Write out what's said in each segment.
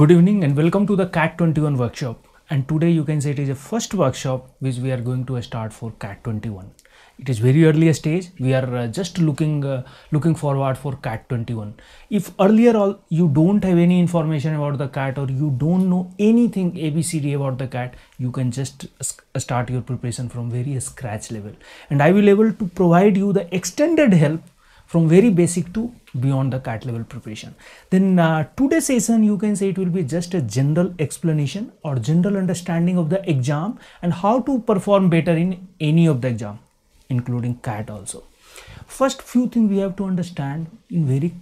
Good evening and welcome to the CAT21 workshop and today you can say it is a first workshop which we are going to start for CAT21. It is very early stage we are uh, just looking uh, looking forward for CAT21. If earlier all you don't have any information about the CAT or you don't know anything ABCD about the CAT you can just uh, start your preparation from very scratch level and I will able to provide you the extended help from very basic to beyond the CAT level preparation. Then uh, today's session, you can say it will be just a general explanation or general understanding of the exam and how to perform better in any of the exam, including CAT also. First few things we have to understand in very,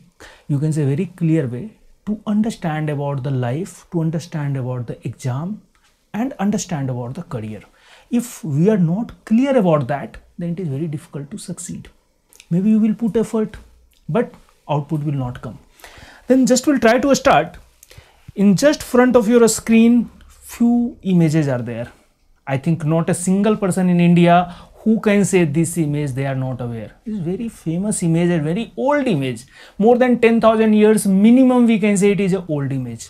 you can say very clear way to understand about the life, to understand about the exam and understand about the career. If we are not clear about that, then it is very difficult to succeed. Maybe you will put effort, but output will not come then just will try to start in just front of your screen few images are there i think not a single person in india who can say this image they are not aware this is very famous image a very old image more than 10000 years minimum we can say it is an old image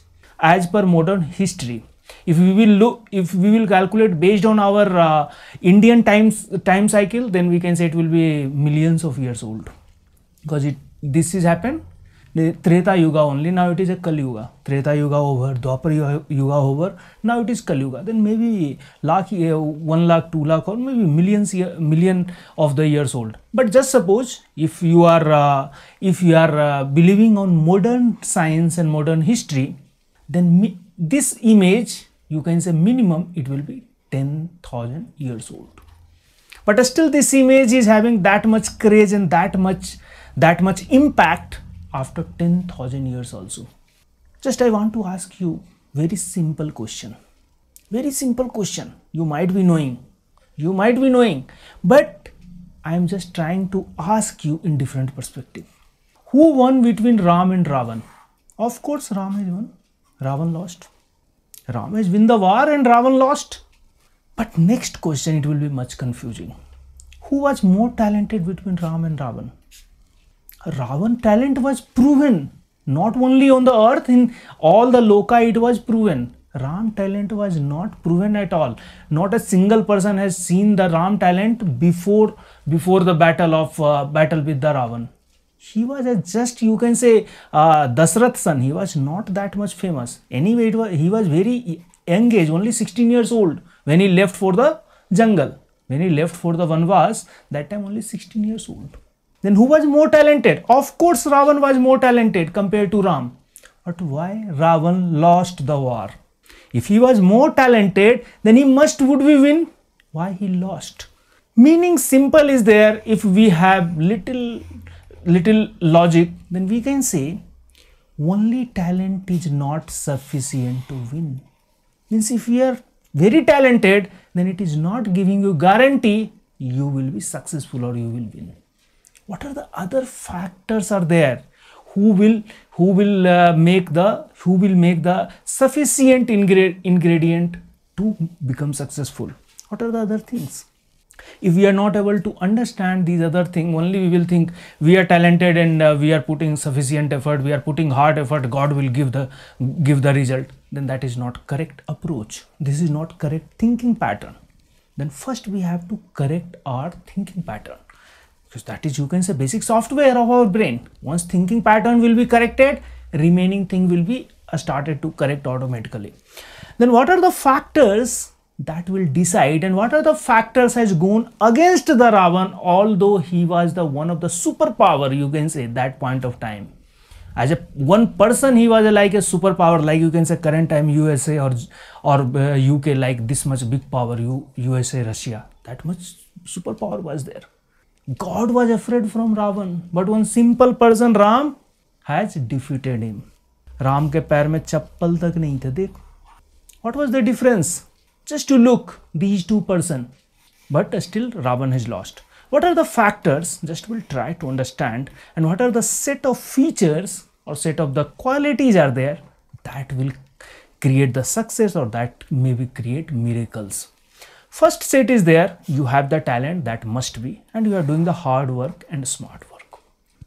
as per modern history if we will look if we will calculate based on our uh, indian times time cycle then we can say it will be millions of years old because it this is happened Treta Yuga only. Now it is a Kali Yuga. Treta Yuga over, Dwapar Yuga over. Now it is Kali Yuga. Then maybe lakh, one lakh, two lakh, or maybe millions, million of the years old. But just suppose if you are uh, if you are uh, believing on modern science and modern history, then this image you can say minimum it will be ten thousand years old. But still, this image is having that much craze and that much that much impact after 10,000 years also. Just I want to ask you very simple question. Very simple question. You might be knowing. You might be knowing. But I am just trying to ask you in different perspective. Who won between Ram and Ravan? Of course Ram has won. Ravan lost. Ram has win the war and Ravan lost. But next question it will be much confusing. Who was more talented between Ram and Ravan? Ravan talent was proven not only on the earth in all the loka it was proven ram talent was not proven at all not a single person has seen the ram talent before before the battle of uh, battle with the ravan he was just you can say uh, dasrath son he was not that much famous anyway was, he was very young age only 16 years old when he left for the jungle when he left for the vanvas that time only 16 years old then who was more talented? Of course, Ravan was more talented compared to Ram. But why Ravan lost the war? If he was more talented, then he must would we win. Why he lost? Meaning simple is there. If we have little little logic, then we can say only talent is not sufficient to win. Means if we are very talented, then it is not giving you guarantee you will be successful or you will win what are the other factors are there who will who will uh, make the who will make the sufficient ingre ingredient to become successful what are the other things if we are not able to understand these other things only we will think we are talented and uh, we are putting sufficient effort we are putting hard effort god will give the give the result then that is not correct approach this is not correct thinking pattern then first we have to correct our thinking pattern because that is you can say basic software of our brain once thinking pattern will be corrected remaining thing will be uh, started to correct automatically then what are the factors that will decide and what are the factors has gone against the ravan although he was the one of the superpower you can say that point of time as a one person he was a, like a superpower like you can say current time usa or or uh, uk like this much big power usa russia that much superpower was there God was afraid from Ravan, but one simple person, Ram, has defeated him. Ram के पैर में चप्पल तक नहीं what was the difference? Just to look, these two person. But still Ravan has lost. What are the factors? Just we'll try to understand. And what are the set of features or set of the qualities are there that will create the success or that maybe create miracles. First set is there, you have the talent that must be and you are doing the hard work and smart work.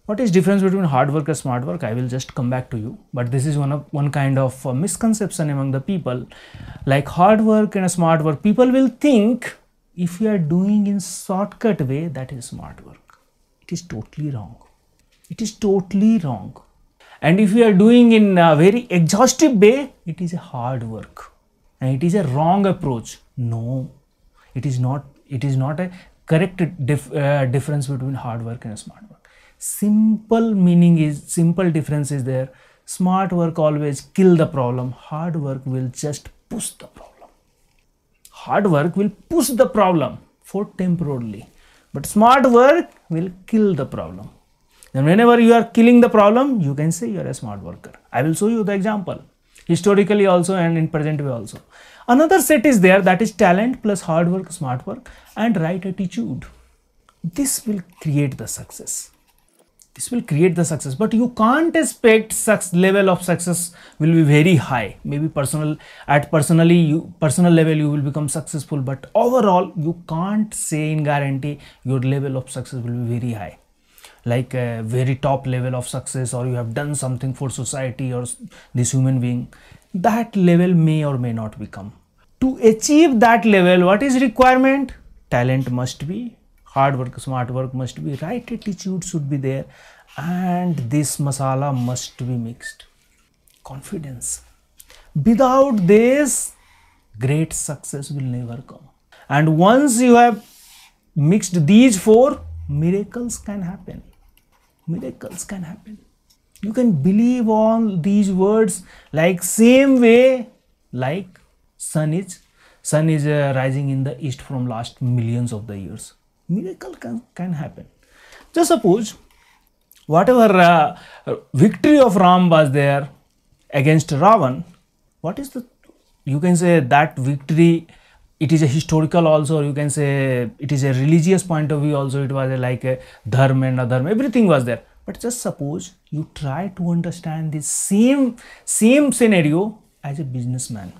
What is difference between hard work and smart work? I will just come back to you. But this is one of one kind of uh, misconception among the people. Like hard work and smart work, people will think if you are doing in shortcut way, that is smart work. It is totally wrong. It is totally wrong. And if you are doing in a very exhaustive way, it is a hard work and it is a wrong approach. No, it is not it is not a correct dif uh, difference between hard work and smart work simple meaning is simple difference is there smart work always kill the problem hard work will just push the problem hard work will push the problem for temporarily but smart work will kill the problem and whenever you are killing the problem you can say you are a smart worker i will show you the example historically also and in present way also Another set is there that is talent plus hard work, smart work and right attitude. This will create the success. This will create the success, but you can't expect such level of success will be very high. Maybe personal at personally you personal level you will become successful, but overall you can't say in guarantee your level of success will be very high like a very top level of success or you have done something for society or this human being that level may or may not become to achieve that level what is requirement talent must be hard work smart work must be right attitude should be there and this masala must be mixed confidence without this great success will never come and once you have mixed these four miracles can happen miracles can happen you can believe on these words like same way like sun is sun is uh, rising in the east from last millions of the years miracle can, can happen just suppose whatever uh, victory of ram was there against ravan what is the you can say that victory it is a historical also you can say it is a religious point of view also it was a, like a dharma and adharma everything was there but just suppose you try to understand this same same scenario as a businessman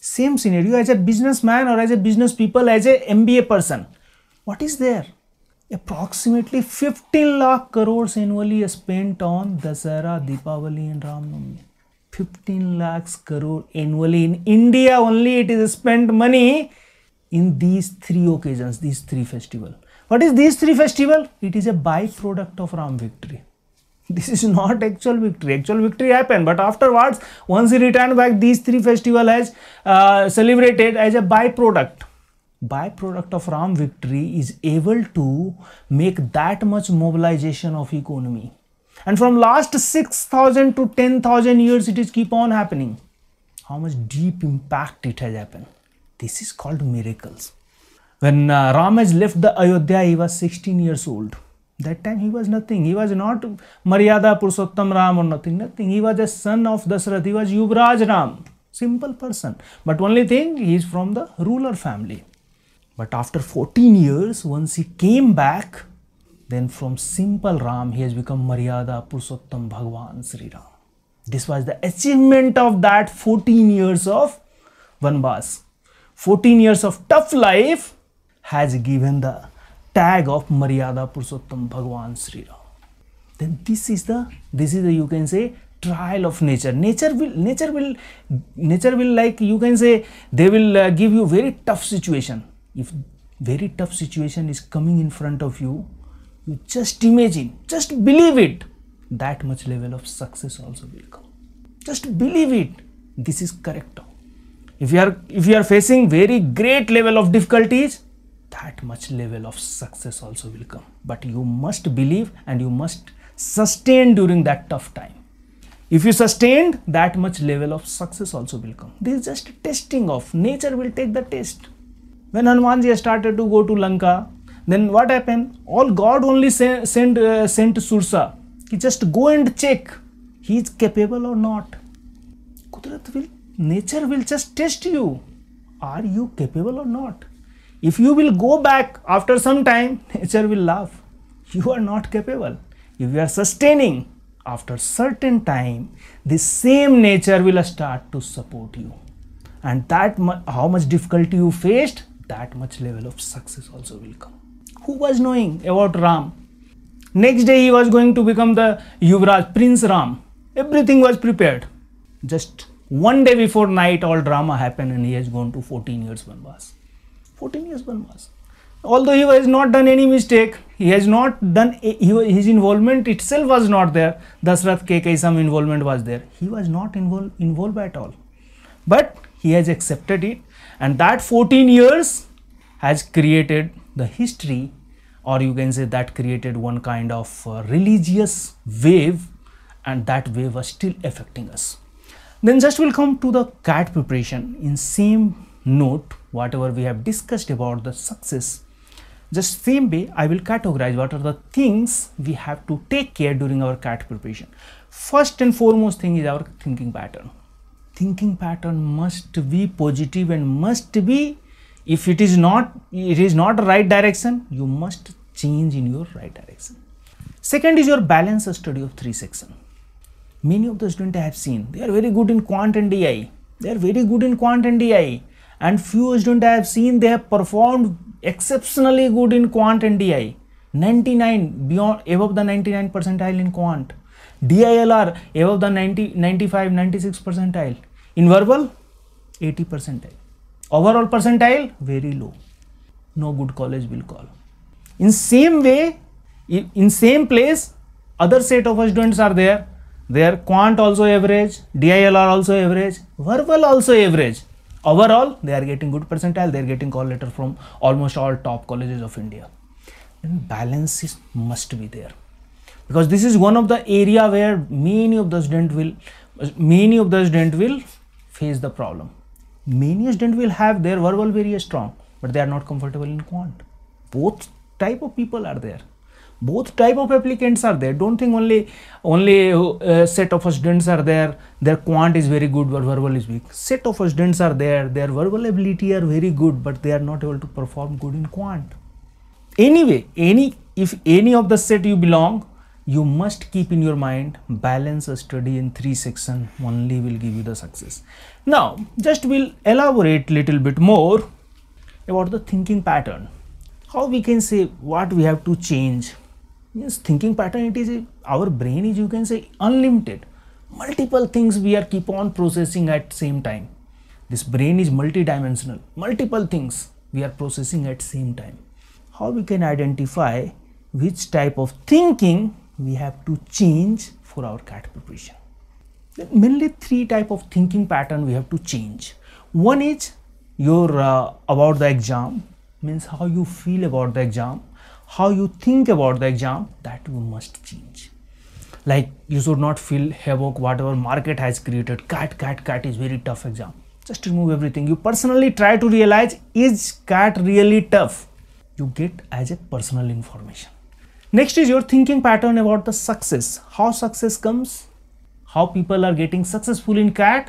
same scenario as a businessman or as a business people as a mba person what is there approximately 15 lakh crores annually spent on dasara dipavali and ram Navami 15 lakhs crore annually in India only it is spent money in these three occasions, these three festival. What is these three festival? It is a byproduct of Ram victory. This is not actual victory. Actual victory happened, but afterwards, once he returned back, these three festival has uh, celebrated as a byproduct. Byproduct of Ram victory is able to make that much mobilization of economy and from last 6000 to 10000 years it is keep on happening how much deep impact it has happened this is called miracles when uh, ramaj left the ayodhya he was 16 years old that time he was nothing he was not maryada purushottam ram or nothing nothing he was a son of dasarath he was yuvraj ram simple person but only thing he is from the ruler family but after 14 years once he came back then from simple Ram, he has become Maryada Purusottam Bhagwan Sri Ram. This was the achievement of that 14 years of Vanvas. 14 years of tough life has given the tag of Maryada Purusottam Bhagwan Sri Ram. Then this is the, this is the, you can say, trial of nature nature will nature will nature will like you can say they will uh, give you very tough situation if very tough situation is coming in front of you you just imagine, just believe it, that much level of success also will come. Just believe it, this is correct. If you are if you are facing very great level of difficulties, that much level of success also will come. But you must believe and you must sustain during that tough time. If you sustained, that much level of success also will come. This is just testing of nature will take the test. When Hanumanji started to go to Lanka, then what happened all god only sent sent uh, sent sursa he just go and check he is capable or not kudrat will nature will just test you are you capable or not if you will go back after some time nature will laugh you are not capable if you are sustaining after certain time the same nature will start to support you and that mu how much difficulty you faced that much level of success also will come who was knowing about Ram. Next day he was going to become the Yuvraj, Prince Ram. Everything was prepared. Just one day before night all drama happened and he has gone to 14 years Vanvas. 14 years Vanvas. Although he has not done any mistake, he has not done, his involvement itself was not there. Dasrath KK, some involvement was there. He was not involved, involved at all. But he has accepted it and that 14 years has created the history or you can say that created one kind of uh, religious wave and that wave was still affecting us. Then just we'll come to the CAT preparation in same note whatever we have discussed about the success just same way I will categorize what are the things we have to take care during our CAT preparation. First and foremost thing is our thinking pattern. Thinking pattern must be positive and must be if it is not it is not right direction you must change in your right direction second is your balance study of three section many of the students i have seen they are very good in quant and di they are very good in quant and di and few students i have seen they have performed exceptionally good in quant and di 99 beyond above the 99 percentile in quant dilr above the 90 95 96 percentile in verbal 80 percentile Overall percentile, very low. No good college will call. In same way, in same place, other set of students are there. Their quant also average, DILR also average, verbal also average. Overall, they are getting good percentile. They are getting call letter from almost all top colleges of India. balance is, must be there because this is one of the area where many of the student will many of the student will face the problem many students will have their verbal very strong but they are not comfortable in quant both type of people are there both type of applicants are there don't think only only uh, set of students are there their quant is very good but verbal is weak set of students are there their verbal ability are very good but they are not able to perform good in quant anyway any if any of the set you belong you must keep in your mind balance a study in three section only will give you the success now, just we'll elaborate little bit more about the thinking pattern. How we can say what we have to change. Yes, thinking pattern, it is our brain is, you can say, unlimited. Multiple things we are keep on processing at same time. This brain is multidimensional. Multiple things we are processing at same time. How we can identify which type of thinking we have to change for our CAT preparation mainly three type of thinking pattern we have to change. One is your uh, about the exam means how you feel about the exam, how you think about the exam that you must change. Like you should not feel havoc whatever market has created. Cat, cat, cat is very tough exam. Just remove everything. You personally try to realize is cat really tough? You get as a personal information. Next is your thinking pattern about the success. How success comes? how people are getting successful in cat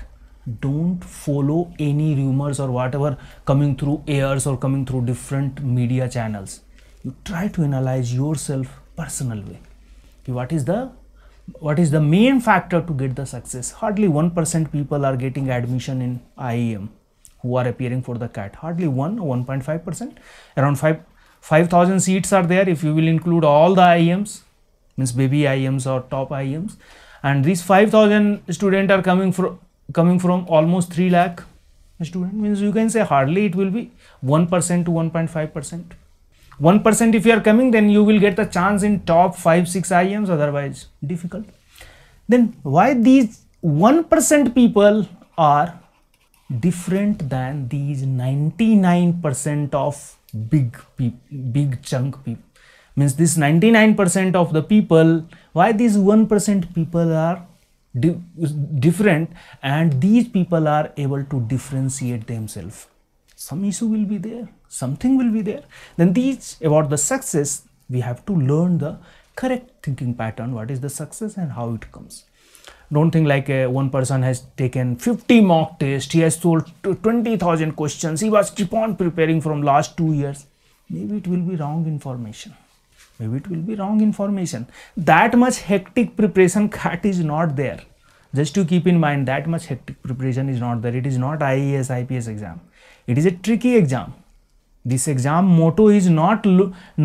don't follow any rumors or whatever coming through airs or coming through different media channels you try to analyze yourself personal way what is the what is the main factor to get the success hardly 1% people are getting admission in IEM who are appearing for the cat hardly 1 1.5% around 5 5000 seats are there if you will include all the IEMs means baby IEMs or top IEMs and these 5000 students are coming from coming from almost 3 lakh student means you can say hardly it will be 1% to 1.5% 1% if you are coming then you will get the chance in top 5 6 IMs otherwise difficult then why these 1% people are different than these 99% of big big chunk people means this 99% of the people why these 1% people are di different and these people are able to differentiate themselves some issue will be there something will be there then these about the success we have to learn the correct thinking pattern what is the success and how it comes don't think like uh, one person has taken 50 mock tests. he has solved 20000 questions he was keep on preparing from last two years maybe it will be wrong information maybe it will be wrong information that much hectic preparation cut is not there just to keep in mind that much hectic preparation is not there it is not ies ips exam it is a tricky exam this exam motto is not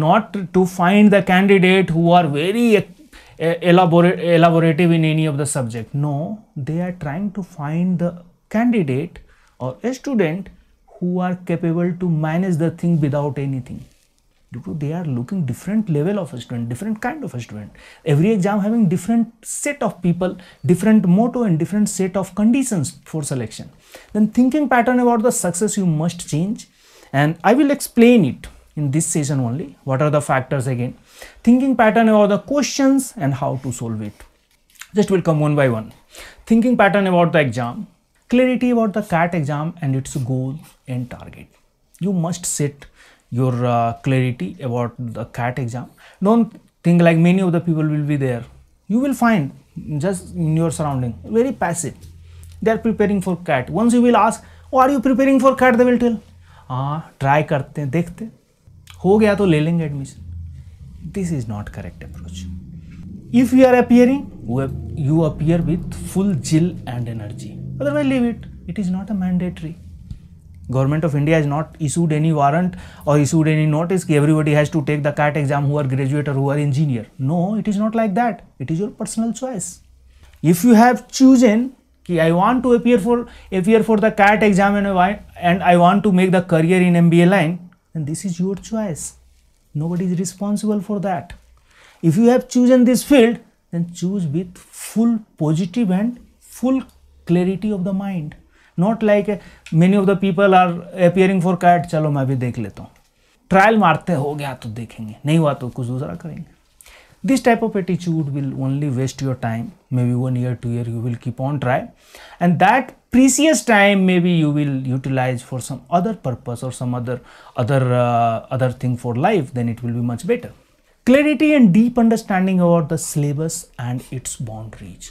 not to find the candidate who are very elaborate elaborative in any of the subject no they are trying to find the candidate or a student who are capable to manage the thing without anything due to they are looking different level of a student, different kind of a student. Every exam having different set of people, different motto and different set of conditions for selection. Then thinking pattern about the success you must change and I will explain it in this session only. What are the factors again? Thinking pattern about the questions and how to solve it. Just will come one by one. Thinking pattern about the exam, clarity about the CAT exam and its goal and target. You must set your uh, clarity about the CAT exam. Don't think like many of the people will be there. You will find just in your surrounding very passive. They are preparing for CAT. Once you will ask, oh, are you preparing for CAT? They will tell, "Ah, try करते हैं देखते हो गया तो ले लेंगे admission." This is not correct approach. If you are appearing, you appear with full जिल and energy. Otherwise, leave it. It is not a mandatory government of india has not issued any warrant or issued any notice ki everybody has to take the cat exam who are graduate or who are engineer no it is not like that it is your personal choice if you have chosen ki i want to appear for appear for the cat exam and i, want to make the career in mba line then this is your choice nobody is responsible for that if you have chosen this field then choose with full positive and full clarity of the mind not like many of the people are appearing for CAT चलो मैं भी देख लेता हूँ trial मारते हो गया तो देखेंगे नहीं हुआ तो कुछ दूसरा करेंगे दिस टाइप ऑफ एटीच्यूड will only waste your time maybe one year two year you will keep on try and that precious time maybe you will utilise for some other purpose और some other other other thing for life then it will be much better clarity and deep understanding our the syllabus and its boundaries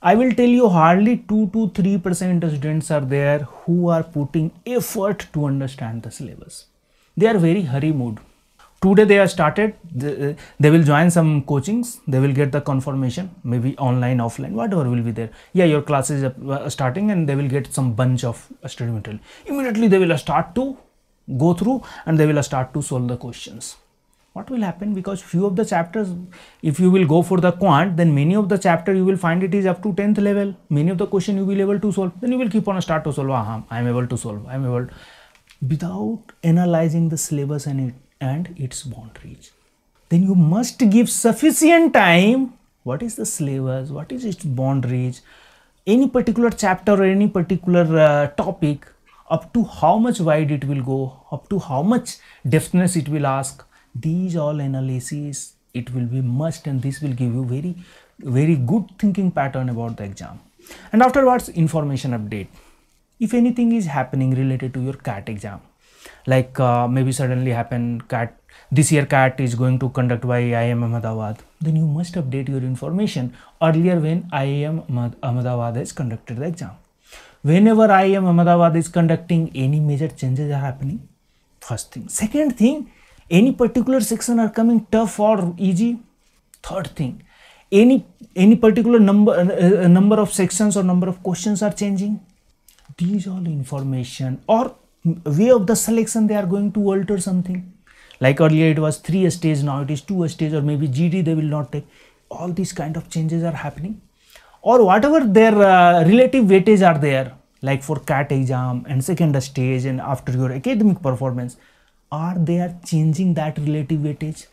I will tell you hardly 2 to 3 percent of students are there who are putting effort to understand the syllabus. They are very hurry mood. Today they are started, uh, they will join some coachings, they will get the confirmation, maybe online, offline, whatever will be there. Yeah, your class is uh, starting and they will get some bunch of study material. Immediately they will start to go through and they will start to solve the questions what will happen because few of the chapters if you will go for the quant then many of the chapter you will find it is up to 10th level many of the question you will able to solve then you will keep on a start to solve ah, i am able to solve i am able to, without analyzing the syllabus and it and its boundaries then you must give sufficient time what is the syllabus what is its boundaries any particular chapter or any particular uh, topic up to how much wide it will go up to how much depthness it will ask these all analyses it will be must and this will give you very very good thinking pattern about the exam and afterwards information update if anything is happening related to your cat exam like uh, maybe suddenly happen cat this year cat is going to conduct by iim ahmedabad then you must update your information earlier when iim ahmedabad has conducted the exam whenever iim ahmedabad is conducting any major changes are happening first thing second thing any particular section are coming tough or easy third thing any any particular number uh, uh, number of sections or number of questions are changing these all information or way of the selection they are going to alter something like earlier it was three stage now it is two stage or maybe gd they will not take all these kind of changes are happening or whatever their uh, relative weightage are there like for cat exam and second stage and after your academic performance are they are changing that relative weightage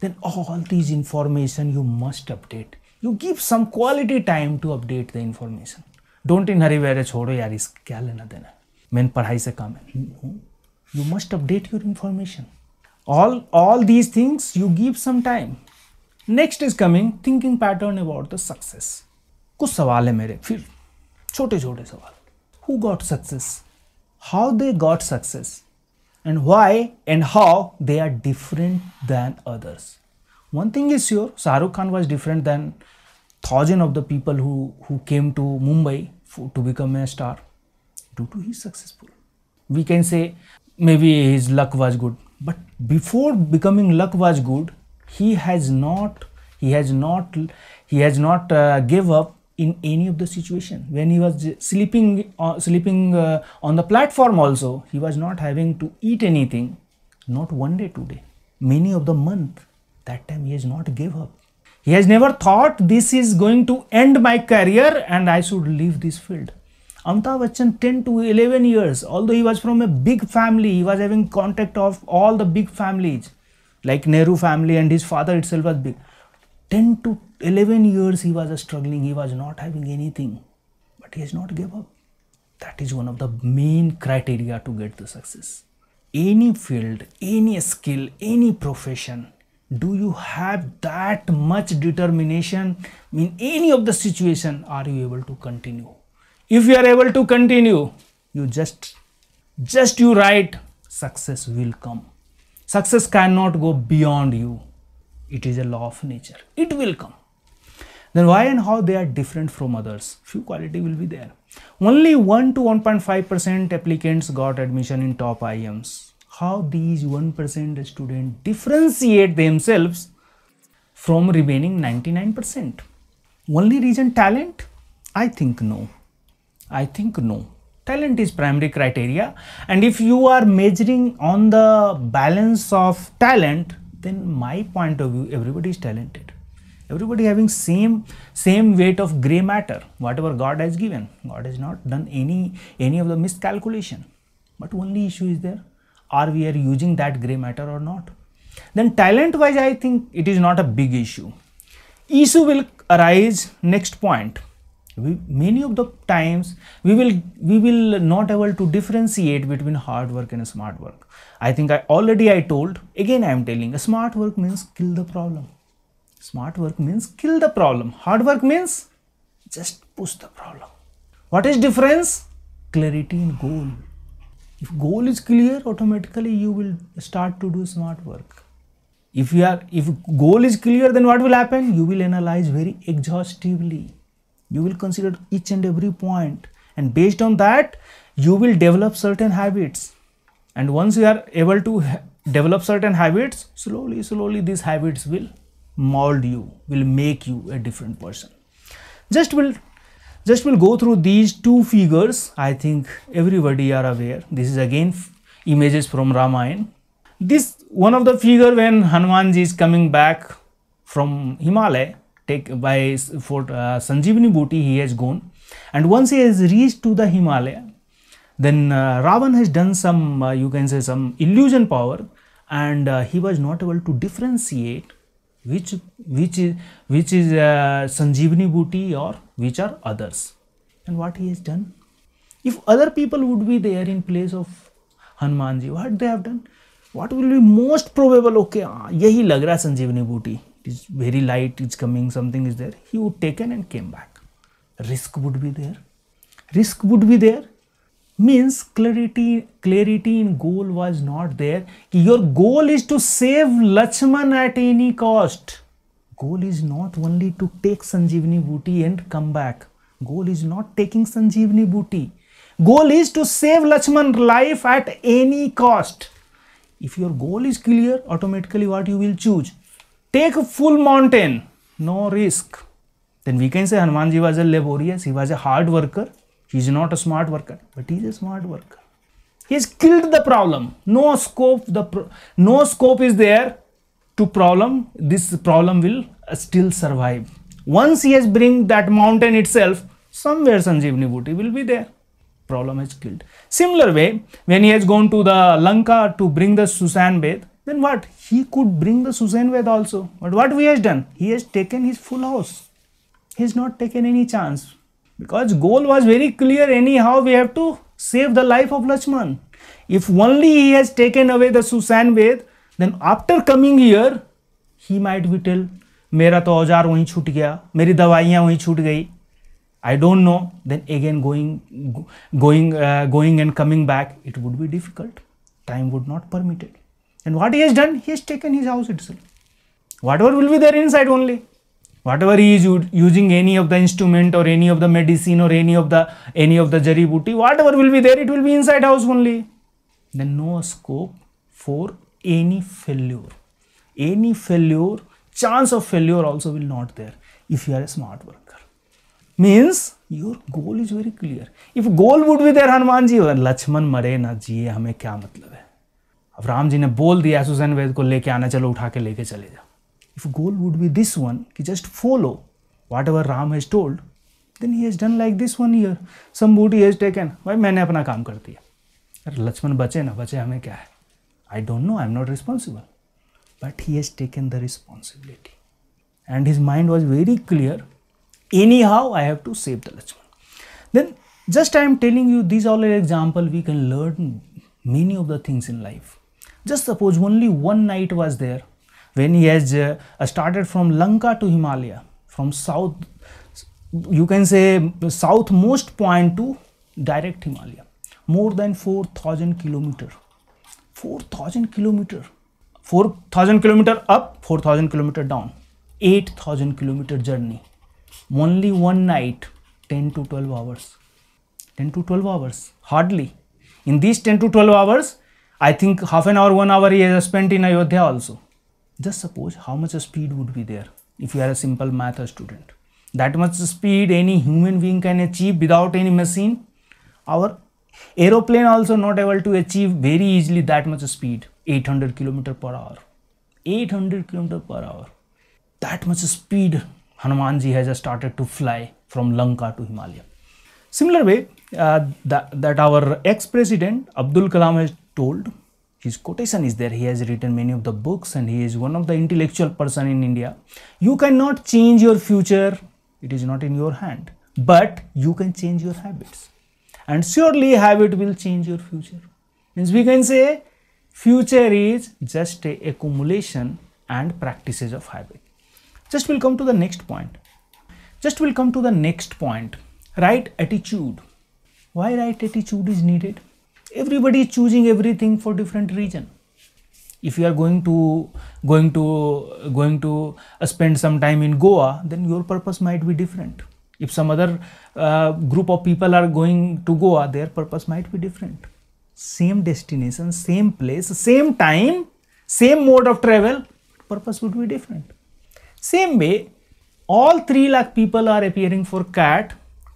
then all these information you must update you give some quality time to update the information don't in hurry very छोड़ो यार इस क्या लेना देना main पढ़ाई से काम है you must update your information all all these things you give some time next is coming thinking pattern about the success कुछ सवाल है मेरे फिर छोटे छोटे सवाल who got success how they got success and why and how they are different than others. One thing is sure, Saruk Khan was different than thousand of the people who, who came to Mumbai for, to become a star due to his successful. We can say maybe his luck was good, but before becoming luck was good, he has not he has not he has not uh, give up in any of the situation when he was sleeping uh, sleeping uh, on the platform also he was not having to eat anything not one day two day many of the month that time he has not give up he has never thought this is going to end my career and i should leave this field Amitabh Bachchan 10 to 11 years, although he was from a big family, he was having contact of all the big families, like Nehru family and his father itself was big. 10 to 11 years he was struggling, he was not having anything, but he has not gave up. That is one of the main criteria to get the success. Any field, any skill, any profession, do you have that much determination in any of the situation are you able to continue if you are able to continue you just just you write success will come success cannot go beyond you it is a law of nature. It will come. Then why and how they are different from others? Few quality will be there. Only 1 to 1.5% applicants got admission in top IMs. How these 1% students differentiate themselves from remaining 99%? Only reason talent? I think no. I think no talent is primary criteria and if you are measuring on the balance of talent then my point of view, everybody is talented. Everybody having same same weight of gray matter, whatever God has given. God has not done any any of the miscalculation. But only issue is there, are we are using that gray matter or not? Then talent wise, I think it is not a big issue. Issue will arise next point. We, many of the times we will we will not able to differentiate between hard work and smart work I think I already I told, again I am telling, smart work means kill the problem. Smart work means kill the problem. Hard work means just push the problem. What is difference? Clarity in goal. If goal is clear, automatically you will start to do smart work. If you are if goal is clear, then what will happen? You will analyze very exhaustively. You will consider each and every point, and based on that, you will develop certain habits and once you are able to develop certain habits slowly slowly these habits will mold you will make you a different person just will just will go through these two figures i think everybody are aware this is again images from ramayana this one of the figure when hanumanji is coming back from himalaya take by for uh, sanjeevani booty he has gone and once he has reached to the himalaya then uh, Ravan has done some, uh, you can say, some illusion power, and uh, he was not able to differentiate which which is which is uh, Sanjeevani booty or which are others. And what he has done? If other people would be there in place of Hanumanji, what they have done? What will be most probable? Okay, ah, yahi lagra लग रहा It's very light, it's coming, something is there. He would taken and came back. Risk would be there. Risk would be there means clarity clarity in goal was not there your goal is to save Lachman at any cost goal is not only to take sanjeevani booty and come back goal is not taking sanjeevani booty goal is to save Lachman life at any cost if your goal is clear automatically what you will choose take full mountain no risk then we can say hanumanji was a laborious he was a hard worker he is not a smart worker, but he is a smart worker. He has killed the problem. No scope, the no scope is there to problem. This problem will uh, still survive. Once he has bring that mountain itself, somewhere Sanjeevani Bhuti will be there. Problem has killed. Similar way, when he has gone to the Lanka to bring the Susan Ved, then what? He could bring the Susan Ved also. But what we has done? He has taken his full house. He has not taken any chance. because goal was very clear anyhow we have to save the life of Lakshman. If only he has taken away the Susan Ved then after coming here he might be tell मेरा तो औजार वहीं छूट गया मेरी दवाइयाँ वहीं छूट गई don't know then again going going uh, going and coming back it would be difficult time would not permit it and what he has done he has taken his house itself whatever will be there inside only whatever he is using any of the instrument or any of the medicine or any of the any of the jari booty whatever will be there it will be inside house only then no scope for any failure any failure chance of failure also will not there if you are a smart worker means your goal is very clear if goal would be there hanuman ji Lakshman मरे ना जिए हमें क्या मतलब है अब राम जी ने बोल दिया सुसैन वेद को लेके आना चलो उठा के लेके चले जाओ if goal would be this one he just follow whatever ram has told then he has done like this one year some booty has taken Why? मैंने अपना काम कर दिया अरे लक्ष्मण बचे ना बचे हमें क्या है I don't know I am not responsible but he has taken the responsibility and his mind was very clear anyhow I have to save the Lakshman just i am telling you these all are example we can learn many of the things in life just suppose only one night was there when he has uh, started from Lanka to Himalaya, from south, you can say southmost point to direct Himalaya, more than 4,000 kilometer. 4,000 kilometer. 4,000 kilometer up, 4,000 kilometer down. 8,000 kilometer journey. Only one night, 10 to 12 hours. 10 to 12 hours, hardly. In these 10 to 12 hours, I think half an hour, one hour he has spent in Ayodhya also just suppose how much speed would be there if you are a simple math student that much speed any human being can achieve without any machine our aeroplane also not able to achieve very easily that much speed 800 km per hour 800 km per hour that much speed hanumanji has started to fly from lanka to himalaya similar way uh, that, that our ex-president abdul kalam has told his quotation is there he has written many of the books and he is one of the intellectual person in india you cannot change your future it is not in your hand but you can change your habits and surely habit will change your future means we can say future is just a accumulation and practices of habit just we'll come to the next point just we'll come to the next point right attitude why right attitude is needed everybody is choosing everything for different region if you are going to going to going to uh, spend some time in goa then your purpose might be different if some other uh, group of people are going to goa their purpose might be different same destination same place same time same mode of travel purpose would be different same way all 3 lakh people are appearing for cat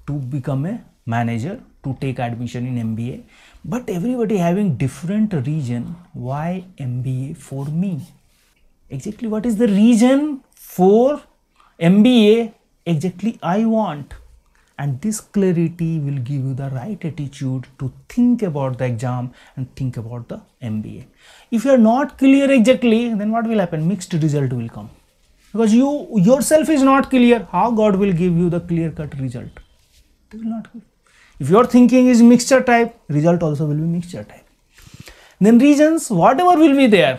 to become a manager to take admission in mba but everybody having different region why mba for me exactly what is the reason for mba exactly i want and this clarity will give you the right attitude to think about the exam and think about the mba if you are not clear exactly then what will happen mixed result will come because you yourself is not clear how god will give you the clear cut result it will not give if your thinking is mixture type, result also will be mixture type. Then regions, whatever will be there,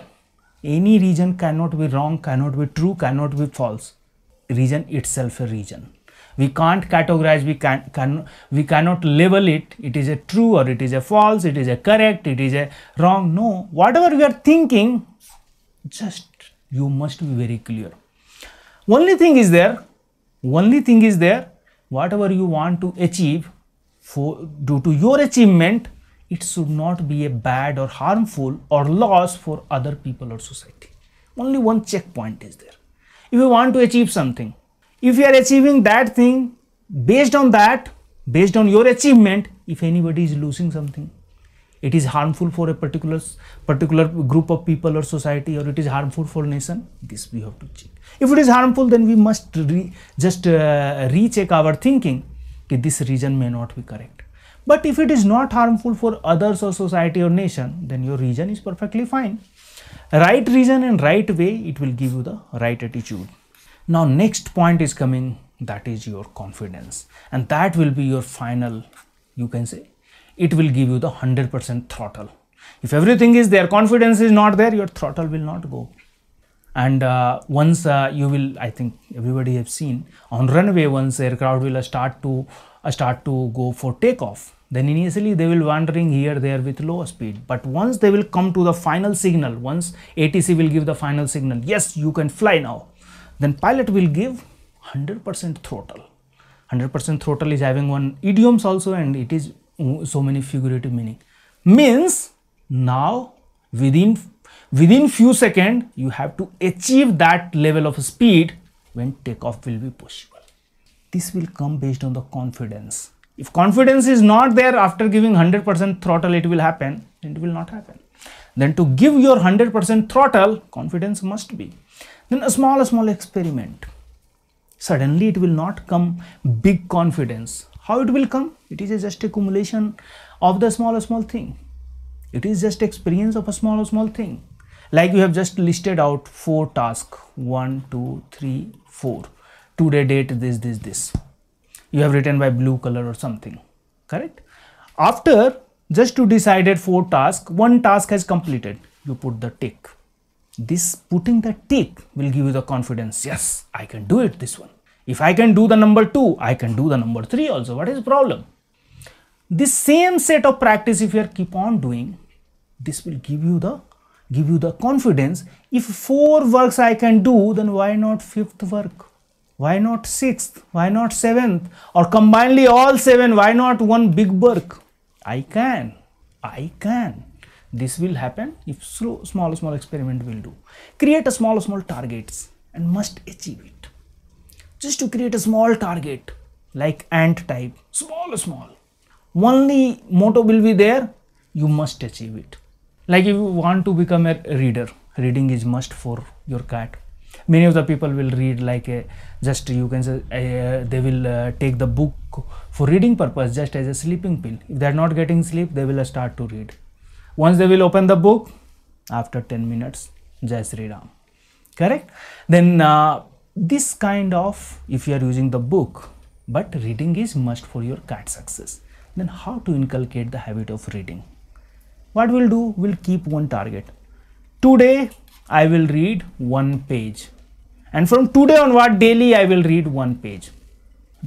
any region cannot be wrong, cannot be true, cannot be false. Region itself a region. We can't categorize, we, can, can, we cannot label it, it is a true or it is a false, it is a correct, it is a wrong. No, whatever we are thinking, just you must be very clear. Only thing is there, only thing is there, whatever you want to achieve, for, due to your achievement, it should not be a bad or harmful or loss for other people or society. Only one checkpoint is there. If you want to achieve something, if you are achieving that thing, based on that, based on your achievement, if anybody is losing something, it is harmful for a particular particular group of people or society or it is harmful for nation this we have to check if it is harmful then we must re, just uh, recheck our thinking okay, this region may not be correct. But if it is not harmful for others or society or nation, then your region is perfectly fine. Right reason and right way, it will give you the right attitude. Now next point is coming, that is your confidence. And that will be your final, you can say, it will give you the 100% throttle. If everything is there, confidence is not there, your throttle will not go and uh, once uh, you will i think everybody have seen on runway once aircraft will uh, start to uh, start to go for takeoff then initially they will wandering here there with lower speed but once they will come to the final signal once atc will give the final signal yes you can fly now then pilot will give 100% throttle 100% throttle is having one idioms also and it is so many figurative meaning means now within within few seconds you have to achieve that level of speed when takeoff will be possible. This will come based on the confidence. If confidence is not there after giving 100% throttle it will happen, it will not happen. Then to give your 100% throttle, confidence must be. Then a small, small experiment. Suddenly it will not come big confidence. How it will come? It is just accumulation of the small, small thing. It is just experience of a small, small thing like you have just listed out four tasks one two three four today date this this this you have written by blue color or something correct after just to decided four tasks one task has completed you put the tick this putting the tick will give you the confidence yes i can do it this one if i can do the number two i can do the number three also what is the problem this same set of practice if you are keep on doing this will give you the give you the confidence if four works I can do then why not fifth work why not sixth why not seventh or combinedly all seven why not one big work I can I can this will happen if slow, small small experiment will do create a small small targets and must achieve it just to create a small target like ant type small small only motto will be there you must achieve it like if you want to become a reader reading is must for your cat many of the people will read like a, uh, just you can say uh, they will uh, take the book for reading purpose just as a sleeping pill if they are not getting sleep they will uh, start to read once they will open the book after 10 minutes just read on. correct then uh, this kind of if you are using the book but reading is must for your cat success then how to inculcate the habit of reading what we'll do, we'll keep one target. Today, I will read one page. And from today onward, daily, I will read one page.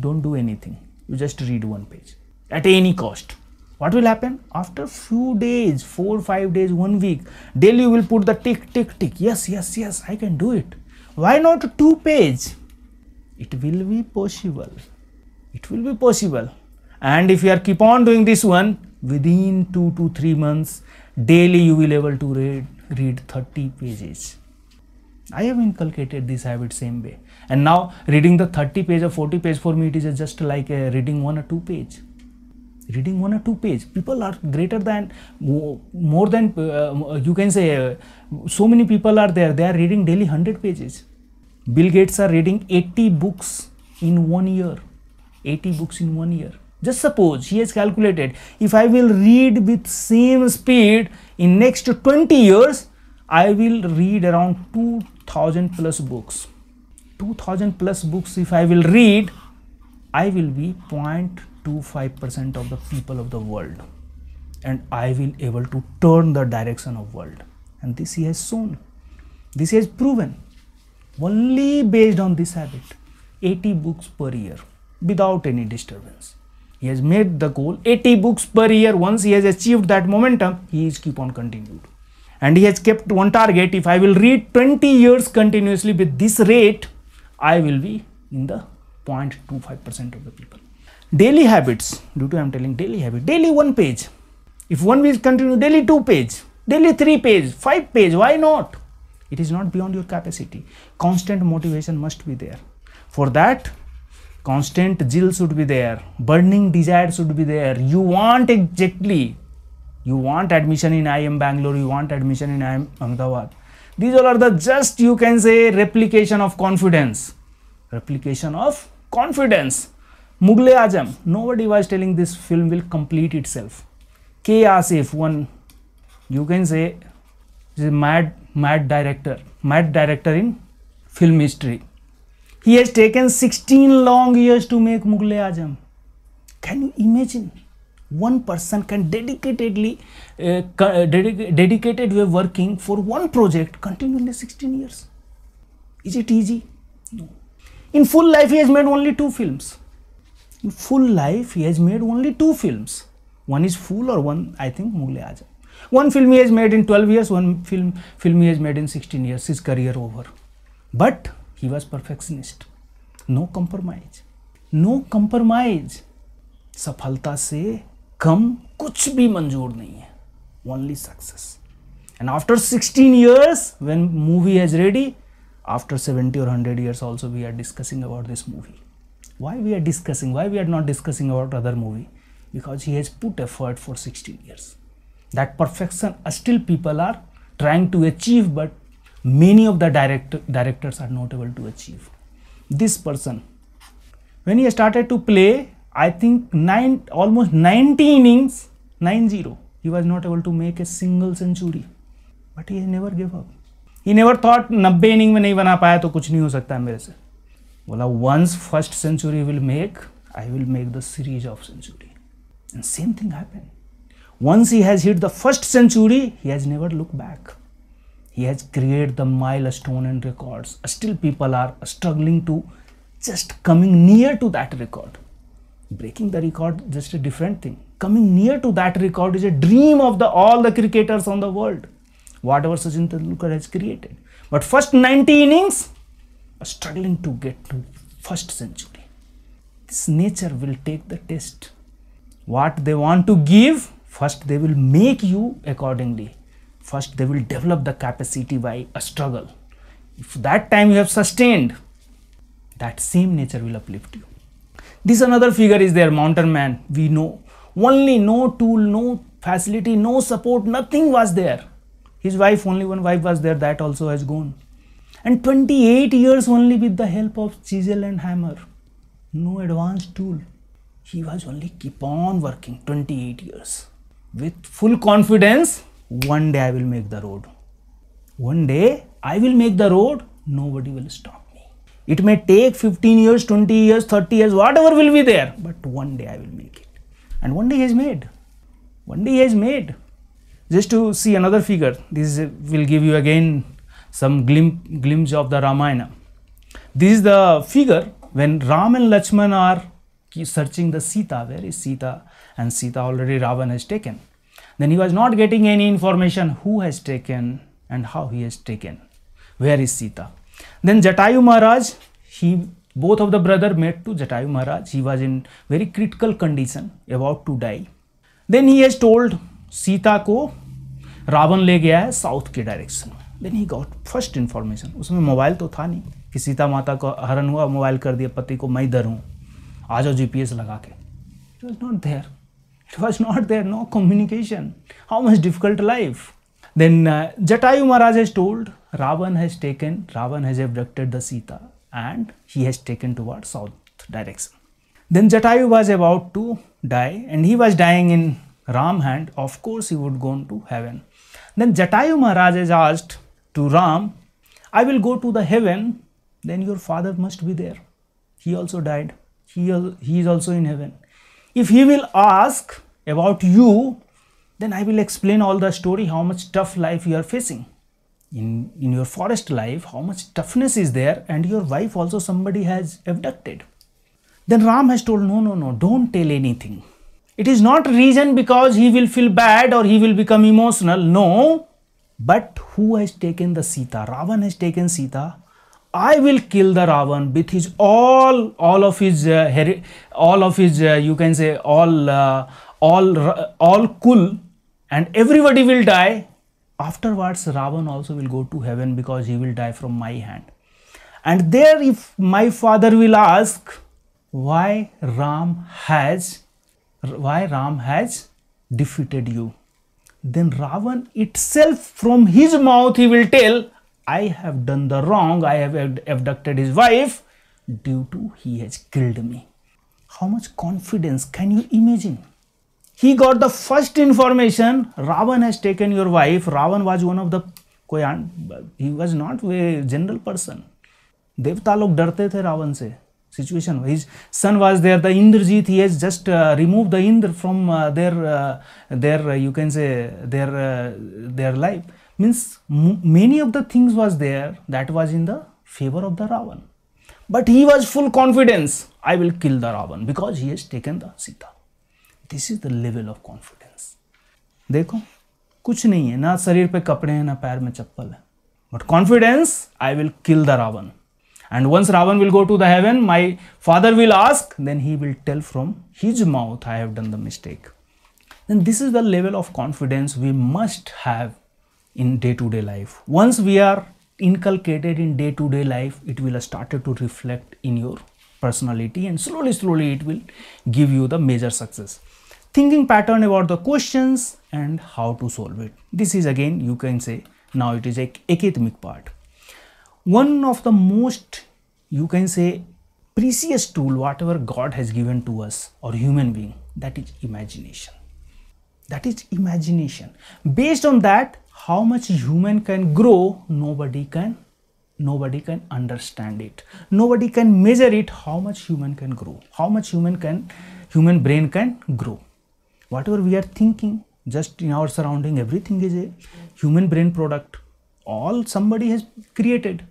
Don't do anything. You just read one page at any cost. What will happen? After few days, four, five days, one week, daily you will put the tick, tick, tick. Yes, yes, yes, I can do it. Why not two page? It will be possible. It will be possible. And if you are keep on doing this one, within two to three months daily you will able to read, read 30 pages i have inculcated this habit same way and now reading the 30 page or 40 page for me it is just like reading one or two page reading one or two page people are greater than more than uh, uh, you can say uh, so many people are there they are reading daily 100 pages bill gates are reading 80 books in one year 80 books in one year just suppose he has calculated if I will read with same speed in next 20 years I will read around 2000 plus books 2000 plus books if I will read I will be 0.25 percent of the people of the world and I will able to turn the direction of world and this he has shown this he has proven only based on this habit 80 books per year without any disturbance he has made the goal 80 books per year once he has achieved that momentum he is keep on continued and he has kept one target if i will read 20 years continuously with this rate i will be in the 0.25% of the people daily habits due to i'm telling daily habit daily one page if one will continue daily two page daily three page five page why not it is not beyond your capacity constant motivation must be there for that constant zeal should be there burning desire should be there you want exactly you want admission in iim bangalore you want admission in iim ahmedabad these all are the just you can say replication of confidence replication of confidence mughal azam nobody was telling this film will complete itself k asif one you can say is mad mad director mad director in film history he has taken 16 long years to make Mughal Azam. Can you imagine? One person can dedicatedly, uh, uh dedicated way working for one project continually 16 years. Is it easy? No. In full life, he has made only two films. In full life, he has made only two films. One is Fool or one, I think, Mughal Azam. One film he has made in 12 years, one film, film he has made in 16 years, his career over. But he was perfectionist no compromise no compromise सफलता से कम कुछ भी मंजूर नहीं है only success and after sixteen years when movie as ready after seventy और hundred years also we are discussing about this movie why we are discussing why we are not discussing about other movie because he has put effort for sixteen years that perfection still people are trying to achieve but many of the directors are not able to achieve. This person, when he started to play, I think nine almost 19 innings, 9-0, he was not able to make a single century. But he never gave up. He never thought 90 innings I nahi bana paaya to kuch nahi ho sakta mere once first century will make, I will make the series of century. And same thing happened. Once he has hit the first century, he has never looked back. He has created the milestone and records. Still, people are struggling to just coming near to that record. Breaking the record just a different thing. Coming near to that record is a dream of the all the cricketers on the world. Whatever Sachin Tendulkar has created. But first 90 innings, struggling to get to first century. This nature will take the test. What they want to give, first they will make you accordingly first they will develop the capacity by a struggle if that time you have sustained that same nature will uplift you this another figure is there mountain man we know only no tool no facility no support nothing was there his wife only one wife was there that also has gone and 28 years only with the help of chisel and hammer no advanced tool he was only keep on working 28 years with full confidence one day I will make the road. One day I will make the road, nobody will stop me. It may take 15 years, 20 years, 30 years, whatever will be there, but one day I will make it. And one day he has made. One day he has made. Just to see another figure, this will give you again some glimpse of the Ramayana. This is the figure when Ram and Lakshman are searching the Sita. Where is Sita? And Sita already Ravan has taken. then he was not getting any information who has taken and how he has taken. Where is Sita? Then Jatayu Maharaj, he both of the brother met to Jatayu Maharaj. He was in very critical condition, about to die. Then he has told sita ko ravan le gaya hai south ke direction then he got first information usme mobile to tha nahi ki sita mata माता haran hua mobile kar diya pati ko mai dar hu aa jao gps laga ke it was not there It was not there, no communication. How much difficult life. Then uh, Jatayu Maharaj has told Ravan has taken, Ravan has abducted the Sita and he has taken towards south direction. Then Jatayu was about to die and he was dying in Ram hand. Of course, he would go into heaven. Then Jatayu Maharaj has asked to Ram, I will go to the heaven, then your father must be there. He also died. He, he is also in heaven if he will ask about you then i will explain all the story how much tough life you are facing in in your forest life how much toughness is there and your wife also somebody has abducted then ram has told no no no don't tell anything it is not reason because he will feel bad or he will become emotional no but who has taken the sita ravan has taken sita I will kill the Ravan with his all all of his uh, all of his uh, you can say all uh, all all kul and everybody will die afterwards Ravan also will go to heaven because he will die from my hand and there if my father will ask why Ram has why Ram has defeated you then Ravan itself from his mouth he will tell I have done the wrong, I have abducted his wife due to he has killed me. How much confidence can you imagine? He got the first information Ravan has taken your wife. Ravan was one of the he was not a general person. देवता लोग डरते थे रावण से situation his son was there the indrajit he has just uh, removed the indra from uh, their uh, their you can say their their life means many of the things was there that was in the favor of the ravan but he was full confidence i will kill the ravan because he has taken the sita this is the level of confidence देखो कुछ नहीं है ना शरीर पे कपड़े हैं ना पैर में चप्पल है but confidence I will kill the Ravan And once Ravan will go to the heaven, my father will ask, then he will tell from his mouth, I have done the mistake. Then this is the level of confidence we must have in day-to-day -day life. Once we are inculcated in day-to-day -day life, it will start to reflect in your personality and slowly, slowly it will give you the major success. Thinking pattern about the questions and how to solve it. This is again, you can say, now it is a academic part. One of the most, you can say, precious tool whatever God has given to us or human being, that is imagination. That is imagination. Based on that, how much human can grow nobody can nobody can understand it nobody can measure it how much human can grow how much human can human brain can grow whatever we are thinking just in our surrounding everything is a human brain product all somebody has created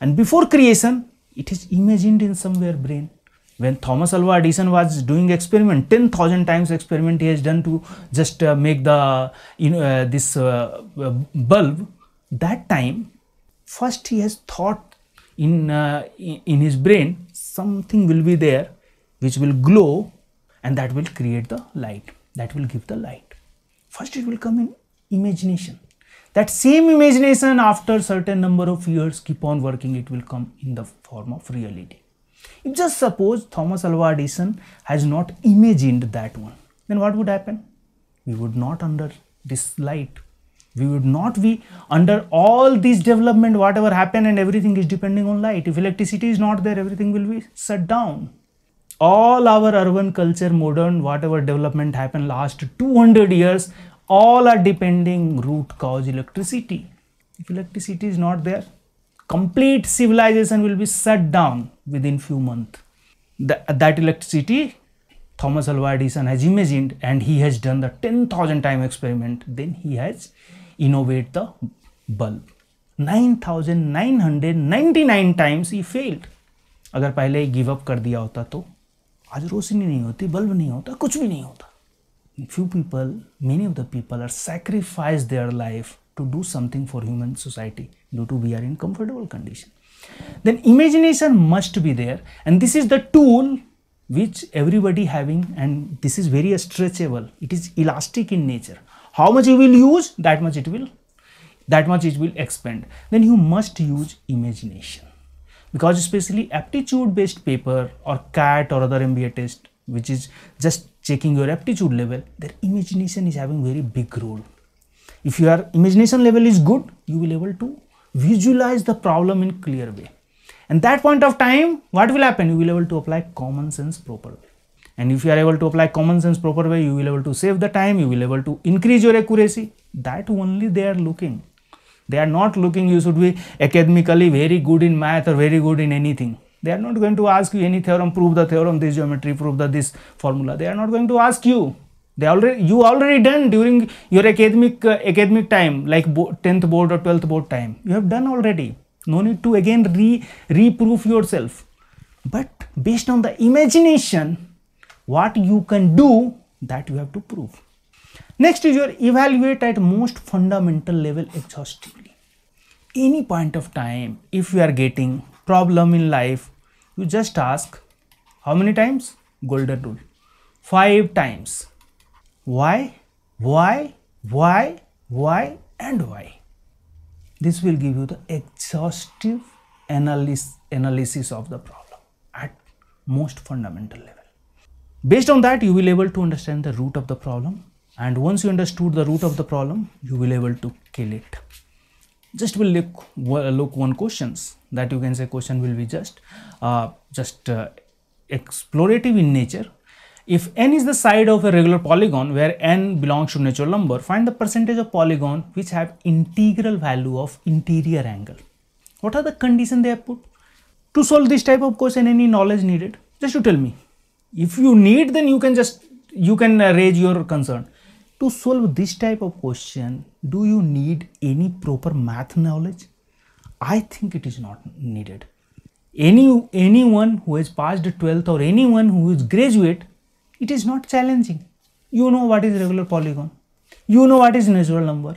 and before creation it is imagined in somewhere brain when Thomas Alva Edison was doing experiment, 10,000 times experiment he has done to just uh, make the, you know, uh, this uh, uh bulb, that time first he has thought in, uh, in his brain something will be there which will glow and that will create the light, that will give the light. First it will come in imagination. That same imagination after certain number of years keep on working, it will come in the form of reality. Just suppose Thomas Alva Edison has not imagined that one, then what would happen? We would not under this light. We would not be under all these development, whatever happened and everything is depending on light. If electricity is not there, everything will be shut down. All our urban culture, modern, whatever development happened last 200 years, all are depending root cause electricity. If electricity is not there, complete civilization will be shut down within few months. that electricity Thomas Alva Edison has imagined and he has done the 10,000 time experiment. Then he has innovated the bulb. 9,999 times he failed. अगर पहले ही give up कर दिया होता तो आज रोशनी नहीं होती bulb नहीं होता कुछ भी नहीं होता few people many of the people are sacrifice their life to do something for human society due to we are in comfortable condition then imagination must be there and this is the tool which everybody having and this is very stretchable it is elastic in nature how much you will use that much it will that much it will expand then you must use imagination because especially aptitude based paper or cat or other mba test which is just checking your aptitude level their imagination is having very big role if your imagination level is good you will able to visualize the problem in clear way and that point of time what will happen you will able to apply common sense proper way and if you are able to apply common sense proper way you will able to save the time you will able to increase your accuracy that only they are looking they are not looking you should be academically very good in math or very good in anything they are not going to ask you any theorem prove the theorem this geometry prove the this formula they are not going to ask you they already you already done during your academic uh, academic time like 10th board or 12th board time you have done already no need to again re reproof yourself but based on the imagination what you can do that you have to prove next is your evaluate at most fundamental level exhaustively any point of time if you are getting problem in life you just ask how many times golden rule five times why, why, why, why, and why? This will give you the exhaustive analysis, analysis of the problem at most fundamental level. Based on that, you will able to understand the root of the problem. And once you understood the root of the problem, you will able to kill it. Just will look, look one questions that you can say question will be just, uh, just uh, explorative in nature if n is the side of a regular polygon where n belongs to natural number, find the percentage of polygon which have integral value of interior angle. What are the condition they have put? To solve this type of question, any knowledge needed? Just to tell me. If you need, then you can just, you can uh, raise your concern. To solve this type of question, do you need any proper math knowledge? I think it is not needed. Any, anyone who has passed 12th or anyone who is graduate it is not challenging. You know what is regular polygon. You know what is natural number.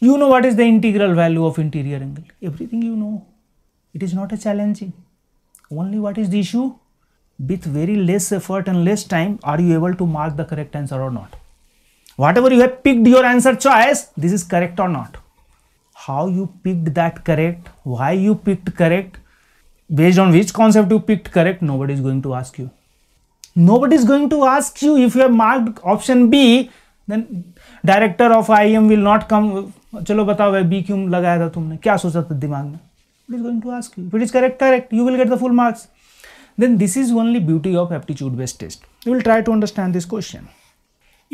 You know what is the integral value of interior angle. Everything you know. It is not a challenging. Only what is the issue? With very less effort and less time, are you able to mark the correct answer or not? Whatever you have picked your answer choice, this is correct or not. How you picked that correct, why you picked correct, based on which concept you picked correct, nobody is going to ask you. nobody is going to ask you if you have marked option b then director of iim will not come chalo batao बताओ भाई B क्यों लगाया था तुमने क्या सोचा था दिमाग में it is going to ask you it is correct correct you will get the full marks then this is only beauty of aptitude based test you will try to understand this question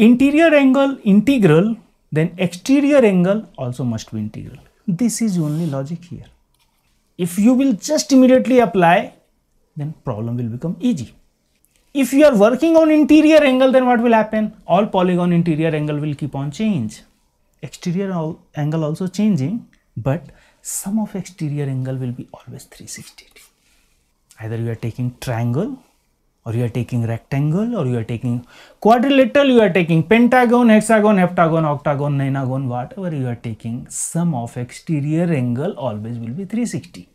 interior angle integral then exterior angle also must be integral this is only logic here if you will just immediately apply then problem will become easy if you are working on interior angle then what will happen all polygon interior angle will keep on change exterior angle also changing but sum of exterior angle will be always 360 degree either you are taking triangle or you are taking rectangle or you are taking quadrilateral you are taking pentagon hexagon heptagon octagon ninagon whatever you are taking sum of exterior angle always will be 360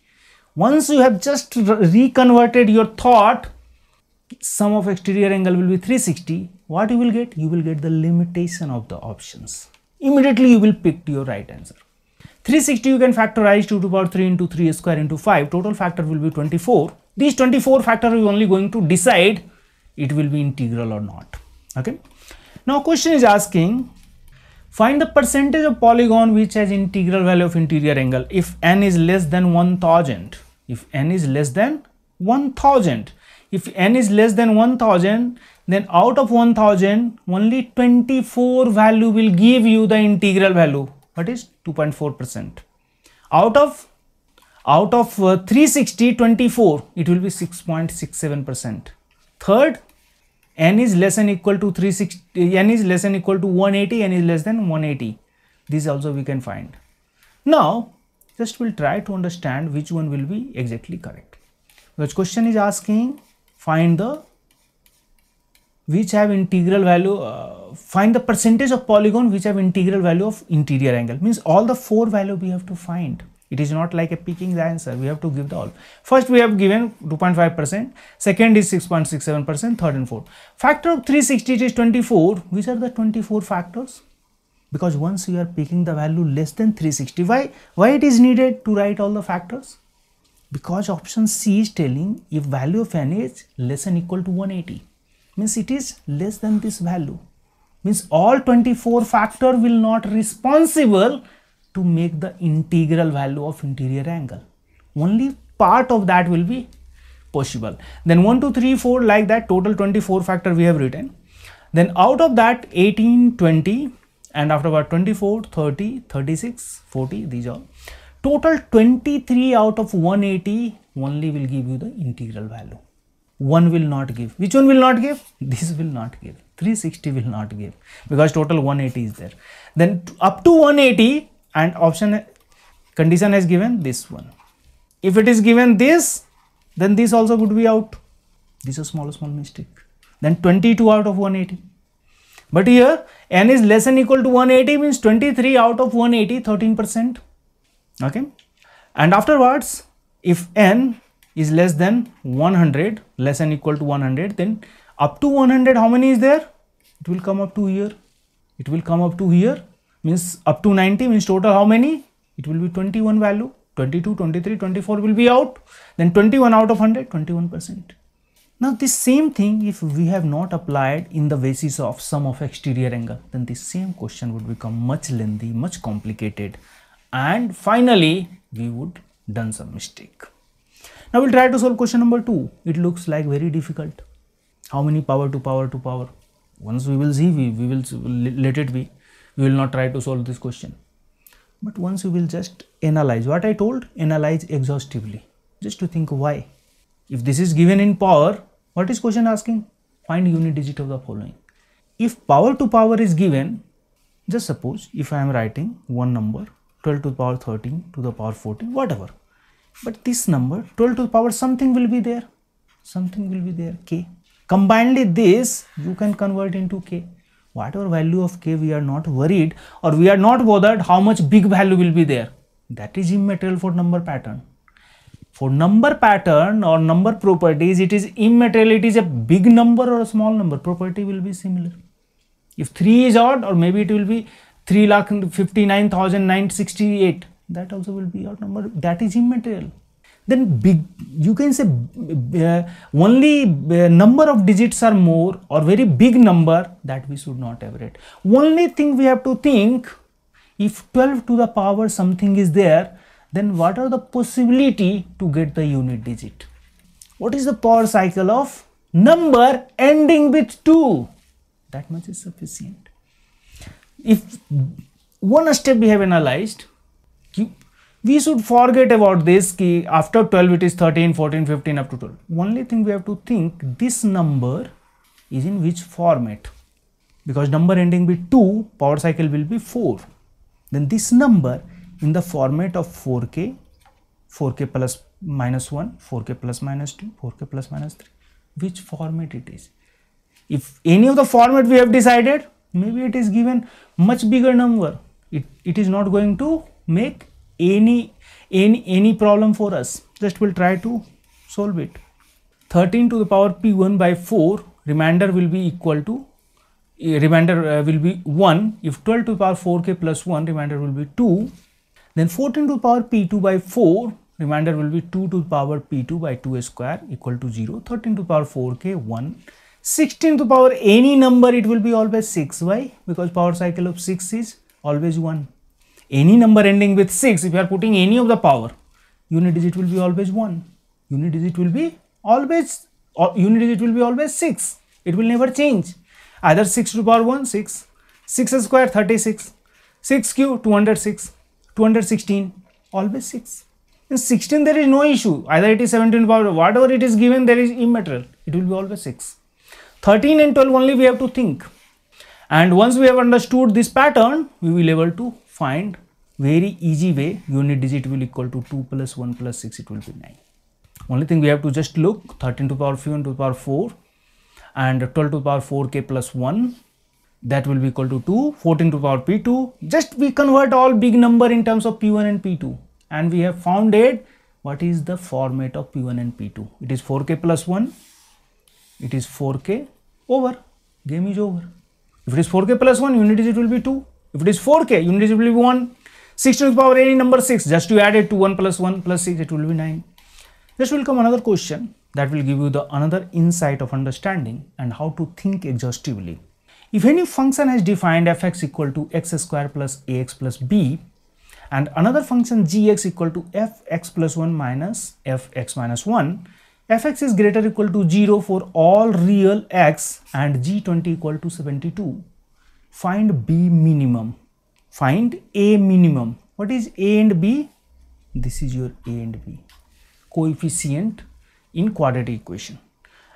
once you have just reconverted your thought sum of exterior angle will be 360, what you will get? You will get the limitation of the options. Immediately you will pick your right answer. 360 you can factorize 2 to the power 3 into 3 square into 5, total factor will be 24. These 24 factor are only going to decide it will be integral or not. Okay. Now question is asking, find the percentage of polygon which has integral value of interior angle if n is less than 1000. If n is less than 1000, if n is less than 1000 then out of 1000 only 24 value will give you the integral value what is 2.4 percent out of out of uh, 360 24 it will be 6.67 percent third n is less than equal to 360 n is less than equal to 180 n is less than 180 this also we can find now just we'll try to understand which one will be exactly correct which question is asking find the which have integral value uh, find the percentage of polygon which have integral value of interior angle means all the four value we have to find it is not like a picking the answer we have to give the all first we have given 2.5 percent second is 6.67 percent third and fourth factor of 360 is 24 which are the 24 factors because once you are picking the value less than 360 why why it is needed to write all the factors because option C is telling if value of n is less than equal to 180 means it is less than this value means all 24 factor will not responsible to make the integral value of interior angle only part of that will be possible then 1 2 3 4 like that total 24 factor we have written then out of that 18 20 and after about 24 30 36 40 these are. Total 23 out of 180 only will give you the integral value. One will not give. Which one will not give? This will not give. 360 will not give because total 180 is there. Then up to 180 and option condition has given this one. If it is given this, then this also would be out. This is small, small mistake. Then 22 out of 180. But here n is less than equal to 180 means 23 out of 180, 13 percent okay and afterwards if n is less than 100 less than equal to 100 then up to 100 how many is there it will come up to here it will come up to here means up to 90 means total how many it will be 21 value 22 23 24 will be out then 21 out of 100 21 percent now this same thing if we have not applied in the basis of sum of exterior angle then the same question would become much lengthy much complicated and finally we would done some mistake. Now we'll try to solve question number 2. It looks like very difficult. How many power to power to power? Once we will see, we, we will let it be. We will not try to solve this question. But once we will just analyze what I told, analyze exhaustively just to think why. If this is given in power, what is question asking? Find unit digit of the following. If power to power is given, just suppose if I am writing one number 12 to the power 13 to the power 14 whatever but this number 12 to the power something will be there something will be there k combinedly this you can convert into k whatever value of k we are not worried or we are not bothered how much big value will be there that is immaterial for number pattern for number pattern or number properties it is immaterial it is a big number or a small number property will be similar if 3 is odd or maybe it will be 3 lakh 59,968 that also will be your number that is immaterial then big you can say uh, only uh, number of digits are more or very big number that we should not it. only thing we have to think if 12 to the power something is there then what are the possibility to get the unit digit what is the power cycle of number ending with 2 that much is sufficient if one step we have analyzed we should forget about this key after 12 it is 13 14 15 up to 12 only thing we have to think this number is in which format because number ending with 2 power cycle will be 4 then this number in the format of 4k 4k plus minus 1 4k plus minus 2 4k plus minus 3 which format it is if any of the format we have decided maybe it is given much bigger number it, it is not going to make any any any problem for us just we'll try to solve it 13 to the power p1 by 4 remainder will be equal to uh, remainder uh, will be 1 if 12 to the power 4k plus 1 remainder will be 2 then 14 to the power p2 by 4 remainder will be 2 to the power p2 by 2 square equal to 0 13 to the power 4k 1 16 to power any number it will be always 6 why because power cycle of 6 is always 1 any number ending with 6 if you are putting any of the power unit digit will be always 1 unit digit will be always or uh, unit digit will be always 6 it will never change either 6 to power 1 6 6 square 36 6 cube 206 216 always 6 in 16 there is no issue either it is 17 power whatever it is given there is immaterial it will be always 6 13 and 12 only we have to think. And once we have understood this pattern, we will able to find very easy way unit digit will equal to 2 plus 1 plus 6 it will be 9. Only thing we have to just look 13 to the power 5 and to the power 4 and 12 to the power 4k plus 1 that will be equal to 2 14 to the power p2 just we convert all big number in terms of p1 and p2 and we have found it what is the format of p1 and p2 it is 4k plus 1 it is 4k over game is over if it is 4k plus 1 unit digit will be 2 if it is 4k unit digit will be 1 6 to the power any number 6 just you add it to 1 plus 1 plus 6 it will be 9 this will come another question that will give you the another insight of understanding and how to think exhaustively if any function has defined fx equal to x square plus ax plus b and another function gx equal to fx plus 1 minus fx minus 1 fx is greater equal to 0 for all real x and g20 equal to 72. Find b minimum. Find a minimum. What is a and b? This is your a and b coefficient in quadratic equation.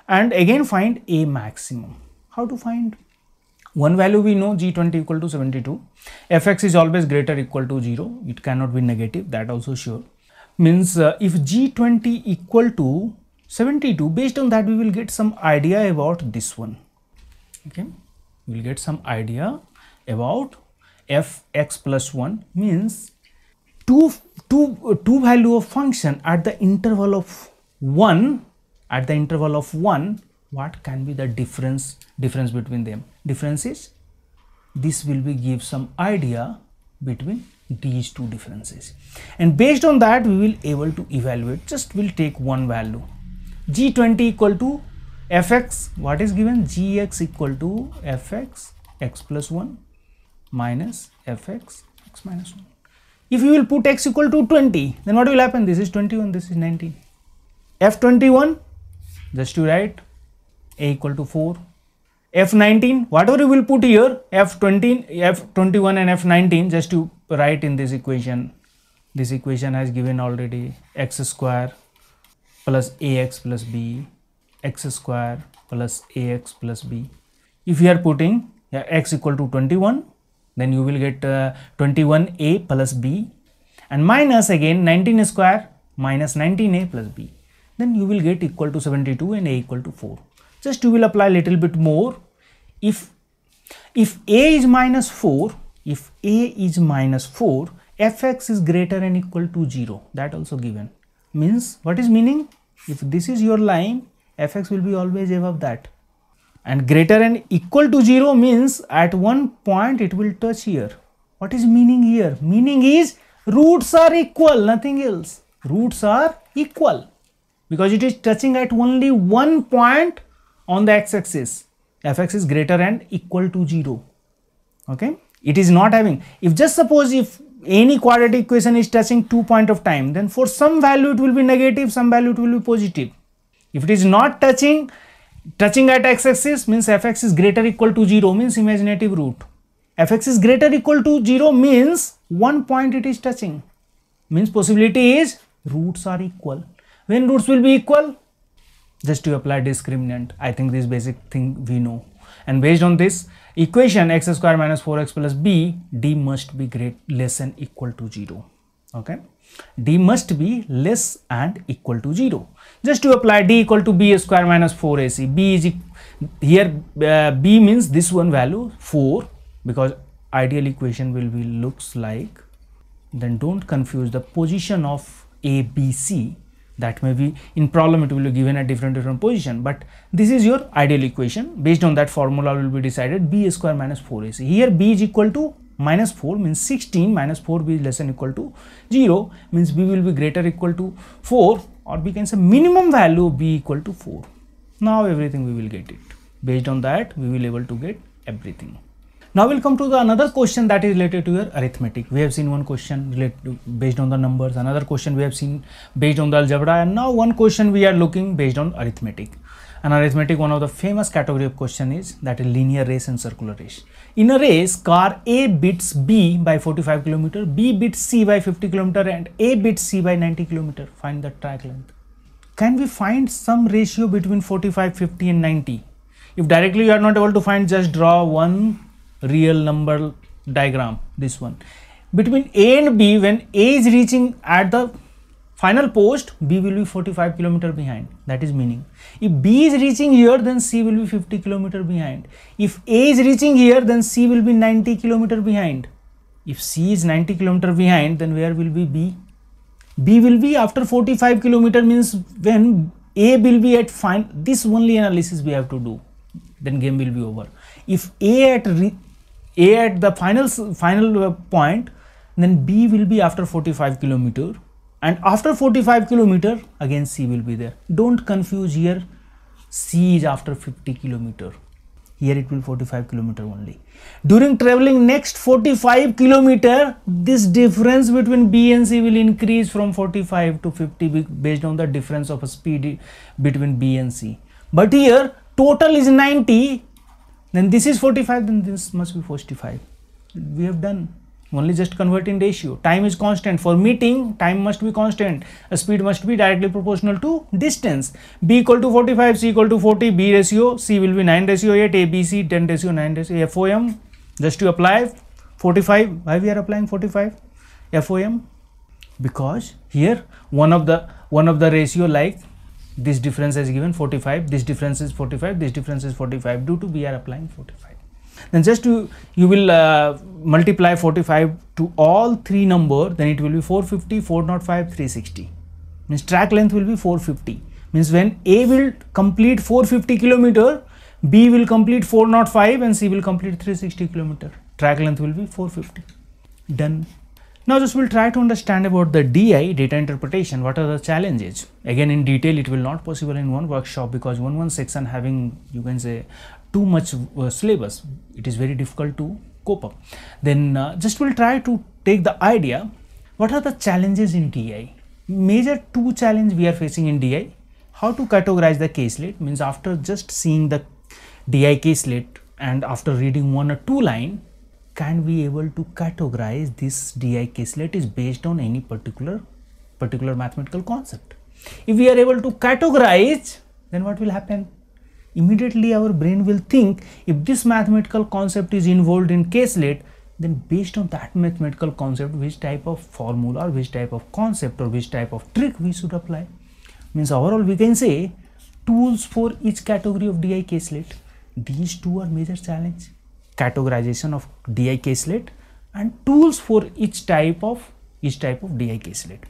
And again find a maximum. How to find? One value we know g20 equal to 72. fx is always greater equal to 0. It cannot be negative that also sure. Means uh, if g20 equal to 72 based on that we will get some idea about this one okay we will get some idea about fx plus 1 means two, two, two value of function at the interval of 1 at the interval of 1 what can be the difference difference between them difference is this will be give some idea between these two differences and based on that we will able to evaluate just will take one value g20 equal to fx what is given gx equal to fx x plus 1 minus fx x minus 1 if you will put x equal to 20 then what will happen this is 21 this is 19 f21 just you write a equal to 4 f19 whatever you will put here f20 f21 and f19 just you write in this equation this equation has given already x square plus ax plus b x square plus ax plus b if you are putting x equal to 21 then you will get uh, 21a plus b and minus again 19 square minus 19a plus b then you will get equal to 72 and a equal to 4 just you will apply little bit more if if a is minus 4 if a is minus 4 fx is greater and equal to 0 that also given means what is meaning if this is your line fx will be always above that and greater and equal to 0 means at one point it will touch here what is meaning here meaning is roots are equal nothing else roots are equal because it is touching at only one point on the x-axis fx is greater and equal to 0 okay it is not having if just suppose if any quadratic equation is touching two point of time then for some value it will be negative some value it will be positive if it is not touching touching at x-axis means fx is greater equal to 0 means imaginative root fx is greater equal to 0 means one point it is touching means possibility is roots are equal when roots will be equal just to apply discriminant i think this basic thing we know and based on this equation x square minus 4x plus b d must be great less than equal to 0 okay d must be less and equal to 0 just to apply d equal to b square minus 4ac b is here uh, b means this one value 4 because ideal equation will be looks like then don't confuse the position of abc that may be in problem it will be given at different different position but this is your ideal equation based on that formula will be decided b square minus 4ac here b is equal to minus 4 means 16 minus 4b is less than equal to 0 means b will be greater equal to 4 or we can say minimum value b equal to 4 now everything we will get it based on that we will able to get everything now we'll come to the another question that is related to your arithmetic. We have seen one question related based on the numbers, another question we have seen based on the algebra, and now one question we are looking based on arithmetic. And arithmetic, one of the famous category of question is that is linear race and circular race. In a race, car A beats B by 45 kilometer, B beats C by 50 kilometer, and A beats C by 90 kilometer. Find the track length. Can we find some ratio between 45, 50, and 90? If directly you are not able to find, just draw one real number diagram this one between a and b when a is reaching at the final post b will be 45 kilometer behind that is meaning if b is reaching here then c will be 50 kilometer behind if a is reaching here then c will be 90 kilometer behind if c is 90 kilometer behind then where will be b b will be after 45 kilometer means when a will be at fine this only analysis we have to do then game will be over if a at a at the final, final uh, point, then B will be after 45 kilometer and after 45 kilometer again C will be there. Don't confuse here C is after 50 kilometer. Here it will 45 kilometer only. During traveling next 45 kilometer, this difference between B and C will increase from 45 to 50 based on the difference of speed between B and C. But here total is 90 then this is 45 then this must be 45 we have done only just convert in ratio time is constant for meeting time must be constant A speed must be directly proportional to distance b equal to 45 c equal to 40 b ratio c will be 9 ratio 8 a b c 10 ratio 9 ratio fom just to apply 45 why we are applying 45 fom because here one of the one of the ratio like this difference is given 45 this difference is 45 this difference is 45 due to we are applying 45 then just you you will uh, multiply 45 to all three number then it will be 450 405 360 means track length will be 450 means when a will complete 450 kilometer b will complete 405 and c will complete 360 kilometer track length will be 450 done now just we'll try to understand about the DI data interpretation. What are the challenges? Again in detail it will not possible in one workshop because one one section having you can say too much uh, syllabus. It is very difficult to cope up. Then uh, just we'll try to take the idea. What are the challenges in DI? Major two challenge we are facing in DI. How to categorize the case means after just seeing the DI case and after reading one or two line can be able to categorize this DI caselet is based on any particular particular mathematical concept. If we are able to categorize, then what will happen? Immediately our brain will think if this mathematical concept is involved in caselet, then based on that mathematical concept, which type of formula or which type of concept or which type of trick we should apply. Means overall we can say tools for each category of DI caselet. These two are major challenge categorization of DI caselet and tools for each type of each type of DI caselet.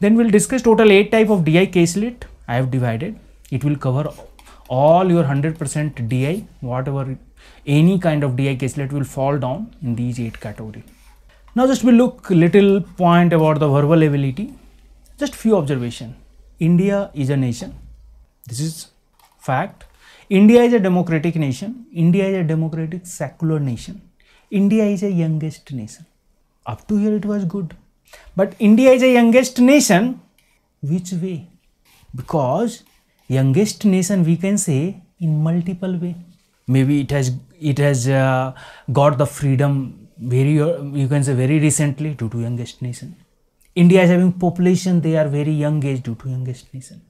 Then we'll discuss total 8 type of DI caselet I have divided. It will cover all your 100% DI whatever any kind of DI caselet will fall down in these 8 category. Now just we look little point about the verbal ability. Just few observation. India is a nation. This is fact India is a democratic nation. India is a democratic secular nation. India is a youngest nation. Up to here it was good. But India is a youngest nation. Which way? Because youngest nation we can say in multiple way. Maybe it has it has uh, got the freedom very uh, you can say very recently due to youngest nation. India is having population they are very young age due to youngest nation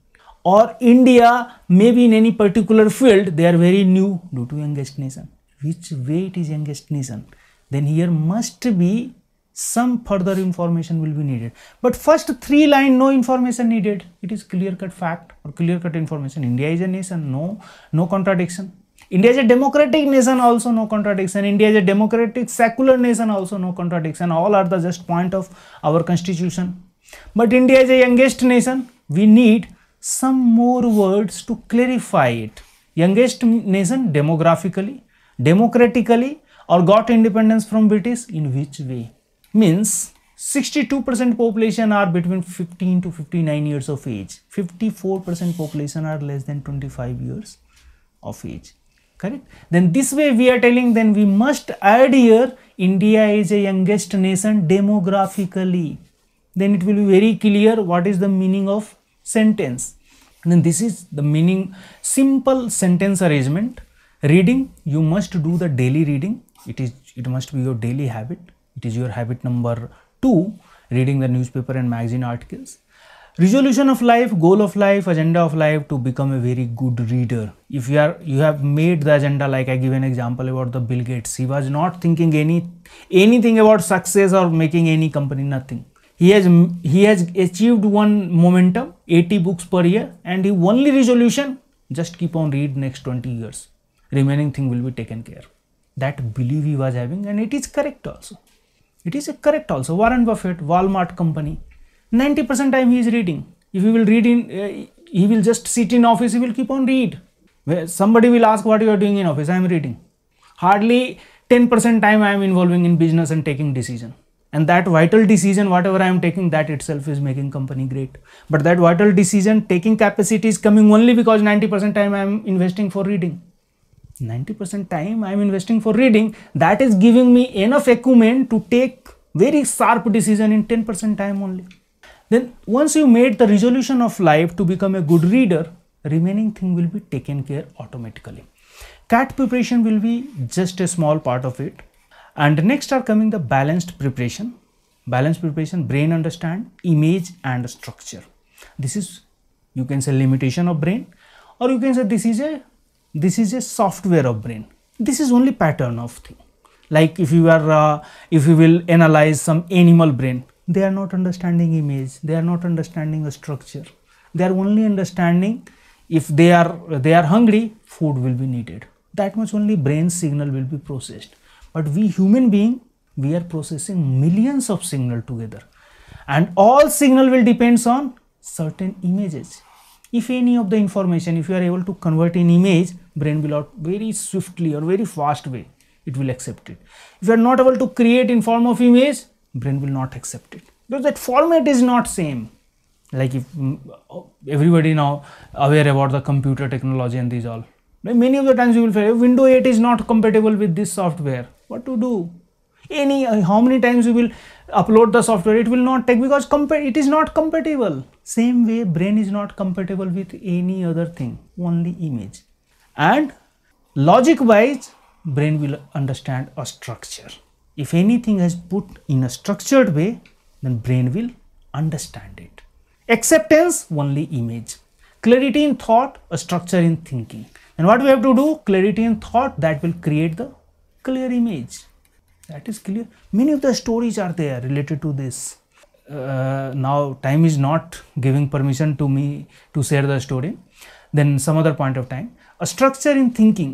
or India, maybe in any particular field, they are very new due to youngest nation. Which way it is youngest nation? Then here must be some further information will be needed. But first three line, no information needed. It is clear cut fact or clear cut information. India is a nation, no, no contradiction. India is a democratic nation also no contradiction. India is a democratic secular nation also no contradiction. All are the just point of our constitution. But India is a youngest nation. We need some more words to clarify it. Youngest nation demographically, democratically or got independence from British in which way? Means 62% population are between 15 to 59 years of age. 54% population are less than 25 years of age. Correct? Then this way we are telling then we must add here India is a youngest nation demographically. Then it will be very clear what is the meaning of sentence. And then this is the meaning, simple sentence arrangement. Reading, you must do the daily reading. It is, it must be your daily habit. It is your habit number two, reading the newspaper and magazine articles. Resolution of life, goal of life, agenda of life to become a very good reader. If you are, you have made the agenda, like I give an example about the Bill Gates. He was not thinking any, anything about success or making any company, nothing he has he has achieved one momentum 80 books per year and the only resolution just keep on read next 20 years remaining thing will be taken care that belief he was having and it is correct also it is correct also warren buffett walmart company 90% time he is reading if he will read in uh, he will just sit in office he will keep on read somebody will ask what you are doing in office i am reading hardly 10% time i am involving in business and taking decision and that vital decision whatever i am taking that itself is making company great but that vital decision taking capacity is coming only because 90% time i am investing for reading 90% time i am investing for reading that is giving me enough acumen to take very sharp decision in 10% time only then once you made the resolution of life to become a good reader remaining thing will be taken care automatically cat preparation will be just a small part of it and next are coming the balanced preparation. Balanced preparation, brain understand, image and structure. This is, you can say limitation of brain or you can say this is a, this is a software of brain. This is only pattern of thing. Like if you are, uh, if you will analyze some animal brain, they are not understanding image, they are not understanding a structure. They are only understanding if they are, they are hungry, food will be needed. That much only brain signal will be processed but we human being we are processing millions of signal together and all signal will depends on certain images if any of the information if you are able to convert in image brain will out very swiftly or very fast way it will accept it if you are not able to create in form of image brain will not accept it because that format is not same like if mm, everybody now aware about the computer technology and these all many of the times you will find window 8 is not compatible with this software what to do any uh, how many times you will upload the software it will not take because it is not compatible same way brain is not compatible with any other thing only image and logic wise brain will understand a structure if anything is put in a structured way then brain will understand it acceptance only image clarity in thought a structure in thinking and what we have to do clarity in thought that will create the clear image that is clear many of the stories are there related to this uh, now time is not giving permission to me to share the story then some other point of time a structure in thinking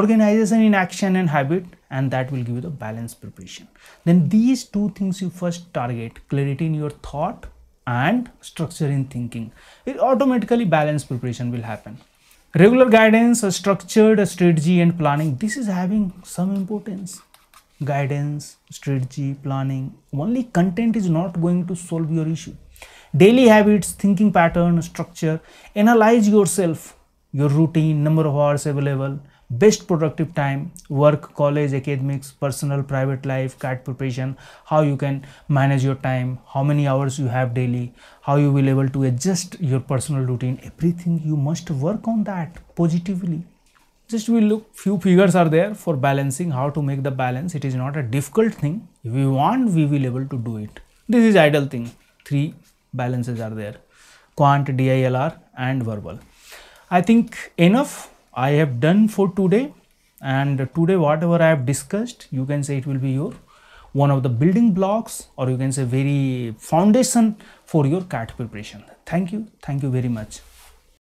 organization in action and habit and that will give you the balance preparation then these two things you first target clarity in your thought and structure in thinking it automatically balance preparation will happen regular guidance a structured strategy and planning this is having some importance guidance strategy planning only content is not going to solve your issue daily habits thinking pattern structure analyze yourself your routine number of hours available best productive time work college academics personal private life cat preparation how you can manage your time how many hours you have daily how you will able to adjust your personal routine everything you must work on that positively just we look few figures are there for balancing how to make the balance it is not a difficult thing if we want we will able to do it this is ideal thing three balances are there quant dilr and verbal i think enough I have done for today and today whatever I have discussed you can say it will be your one of the building blocks or you can say very foundation for your CAT preparation. Thank you. Thank you very much.